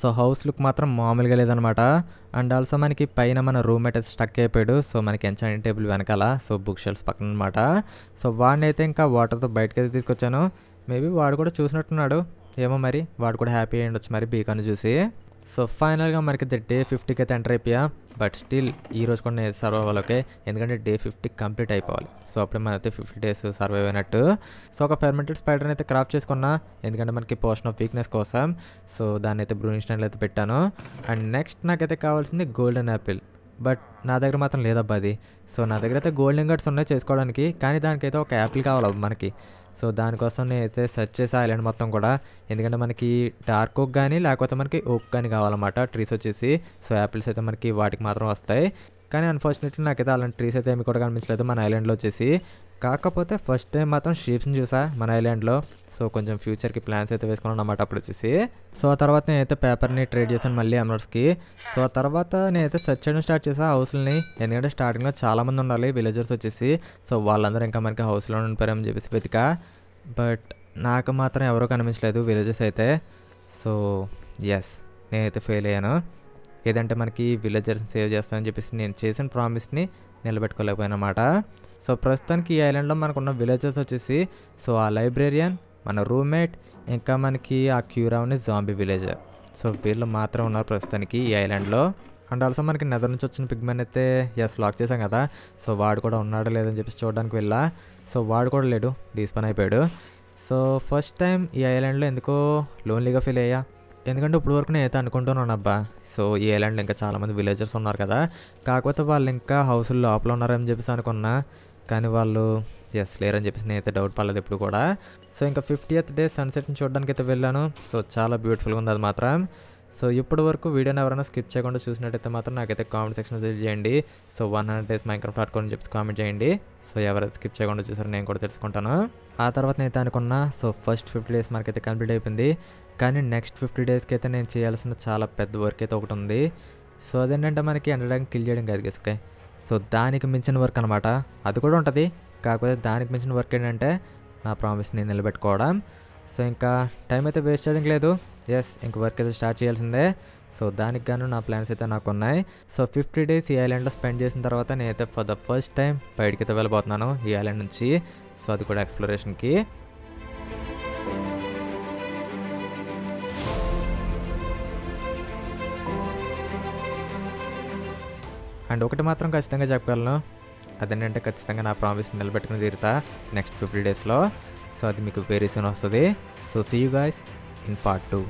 సో హౌస్ లుక్ మాత్రం మామూలుగా లేదనమాట అండ్ ఆల్సో మనకి పైన మన రూమ్మేట్ అయితే స్టక్ అయిపోయాడు సో మనకి ఎంచైన్ టేబుల్ వెనకాల సో బుక్ షెల్స్ పక్కన అనమాట సో వాడిని అయితే ఇంకా వాటర్తో బయటకి అయితే తీసుకొచ్చాను మేబీ వాడు కూడా చూసినట్టున్నాడు ఏమో మరి వాడు కూడా హ్యాపీ అయ్యి ఉండొచ్చు మరి బీకాన్ చూసి సో ఫైనల్గా మనకి అయితే డే ఫిఫ్టీకి అయితే ఎంటర్ అయిపోయా బట్ స్టిల్ ఈ రోజు కూడా నేను సర్వ్ అవ్వాలి ఓకే ఎందుకంటే డే ఫిఫ్టీ కంప్లీట్ అయిపోవాలి సో అప్పుడే అయితే ఫిఫ్టీ డేస్ సర్వ్ అయినట్టు సో ఒక ఫెర్మెంటెడ్ స్పైడర్ని అయితే క్రాఫ్ట్ చేసుకున్నా ఎందుకంటే మనకి పోర్షన్ ఆఫ్ వీక్నెస్ కోసం సో దాన్ని అయితే బ్రూనిషన్ అయితే పెట్టాను అండ్ నెక్స్ట్ నాకైతే కావాల్సింది గోల్డెన్ యాపిల్ బట్ నా దగ్గర మాత్రం లేదబ్బా అది సో నా దగ్గర అయితే గోల్డెన్ కార్డ్స్ ఉన్నాయి చేసుకోవడానికి కానీ దానికైతే ఒక యాపిల్ కావాలి మనకి సో దానికోసం నేనైతే సెర్చ్ చేసే ఐలాండ్ మొత్తం కూడా ఎందుకంటే మనకి డార్క్ ఓక్ కానీ లేకపోతే మనకి ఓక్ కానీ కావాలన్నమాట ట్రీస్ వచ్చేసి సో యాపిల్స్ అయితే మనకి వాటికి మాత్రం వస్తాయి కానీ అన్ఫార్చునేట్లీ నాకైతే అలాంటి ట్రీస్ అయితే ఏమి కూడా కనిపించలేదు మన ఐలాండ్లో వచ్చేసి కాకపోతే ఫస్ట్ టైం మాత్రం షేప్స్ని చూసా మన ఐలాండ్లో సో కొంచెం ఫ్యూచర్కి ప్లాన్స్ అయితే వేసుకున్నాను అన్నమాట అప్పుడు వచ్చేసి సో ఆ తర్వాత నేనైతే పేపర్ని ట్రేడ్ చేశాను మళ్ళీ అమర్స్కి సో ఆ తర్వాత నేనైతే సెర్చ్ చేయడం స్టార్ట్ చేసా హౌస్లని ఎందుకంటే స్టార్టింగ్లో చాలామంది ఉండాలి విలేజర్స్ వచ్చేసి సో వాళ్ళందరూ ఇంకా మనకి హౌస్లో ఉండిపోయారని చెప్పేసి వెతిక బట్ నాకు మాత్రం ఎవరో కనిపించలేదు విలేజెస్ అయితే సో ఎస్ నేనైతే ఫెయిల్ అయ్యాను ఏదంటే మనకి విలేజర్స్ని సేవ్ చేస్తానని చెప్పేసి నేను చేసిన ప్రామిస్ని నిలబెట్టుకోలేకపోయినమాట సో ప్రస్తుతానికి ఈ ఐలాండ్లో మనకున్న విలేజెస్ వచ్చేసి సో ఆ లైబ్రేరియన్ మన రూమ్మేట్ ఇంకా మనకి ఆ క్యూరా ఉన్న జాంబీ విలేజ్ సో వీళ్ళు మాత్రం ఉన్నారు ప్రస్తుతానికి ఈ ఐలాండ్లో అండ్ ఆల్సో మనకి నెదర్ నుంచి వచ్చిన పిగ్మెన్ అయితే ఎస్ లాక్ చేసాం కదా సో వాడు కూడా ఉన్నాడో లేదని చెప్పేసి చూడడానికి వెళ్ళా సో వాడు కూడా లేడు దీస్ పని అయిపోయాడు సో ఫస్ట్ టైం ఈ ఐలాండ్లో ఎందుకో లోన్లీగా ఫీల్ అయ్యా ఎందుకంటే ఇప్పుడు వరకు నేను అయితే అనుకుంటున్నాను అబ్బా సో ఈ ఐలాండ్ ఇంకా చాలామంది విలేజర్స్ ఉన్నారు కదా కాకపోతే వాళ్ళు ఇంకా హౌసులు లోపల ఉన్నారని చెప్పేసి అనుకున్నా కానీ వాళ్ళు ఎస్ లేరని చెప్పేసి నేనైతే డౌట్ పడలేదు ఇప్పుడు కూడా సో ఇంకా ఫిఫ్టీయత్ డే సన్సెట్ని చూడడానికి అయితే వెళ్ళాను సో చాలా బ్యూటిఫుల్గా ఉంది అది మాత్రం సో ఇప్పటి వరకు వీడియోని ఎవరైనా స్కిప్ చేయకుండా చూసినట్టయితే మాత్రం నాకైతే కామెంట్ సెక్షన్ తెలియజేయండి so one hundred days micro dot com చెప్పి కామెంట్ చేయండి సో ఎవరైతే స్కిప్ చేయకుండా చూసారో నేను కూడా తెలుసుకుంటాను ఆ తర్వాత నేను అనుకున్నా సో ఫస్ట్ ఫిఫ్టీ డేస్ మనకైతే కంప్లీట్ అయిపోయింది కానీ నెక్స్ట్ ఫిఫ్టీ డేస్కి అయితే నేను చేయాల్సిన చాలా పెద్ద వర్క్ అయితే ఒకటి ఉంది సో అదేంటంటే మనకి ఎండడానికి కిల్ చేయడం కాదు గేస్ సో దానికి మించిన వర్క్ అనమాట అది కూడా ఉంటుంది కాకపోతే దానికి మించిన వర్క్ ఏంటంటే నా ప్రామిస్ని నిలబెట్టుకోవడం సో ఇంకా టైం అయితే వేస్ట్ చేయడం లేదు ఎస్ ఇంక వర్క్ అయితే స్టార్ట్ చేయాల్సిందే సో దానికి గాను నా ప్లాన్స్ అయితే నాకు ఉన్నాయి సో ఫిఫ్టీ డేస్ ఈ ఐలాండ్లో స్పెండ్ చేసిన తర్వాత నేనైతే ఫర్ ద ఫస్ట్ టైం అయితే వెళ్ళబోతున్నాను ఈ ఐలాండ్ నుంచి సో అది కూడా ఎక్స్ప్లోరేషన్కి అండ్ ఒకటి మాత్రం ఖచ్చితంగా చెప్పగలను అదేంటంటే ఖచ్చితంగా నా ప్రామిస్ నిలబెట్టుకుని తీరుతా నెక్స్ట్ ఫిఫ్టీ డేస్లో సో అది మీకు వెరీ సూన్ వస్తుంది so see you guys in part two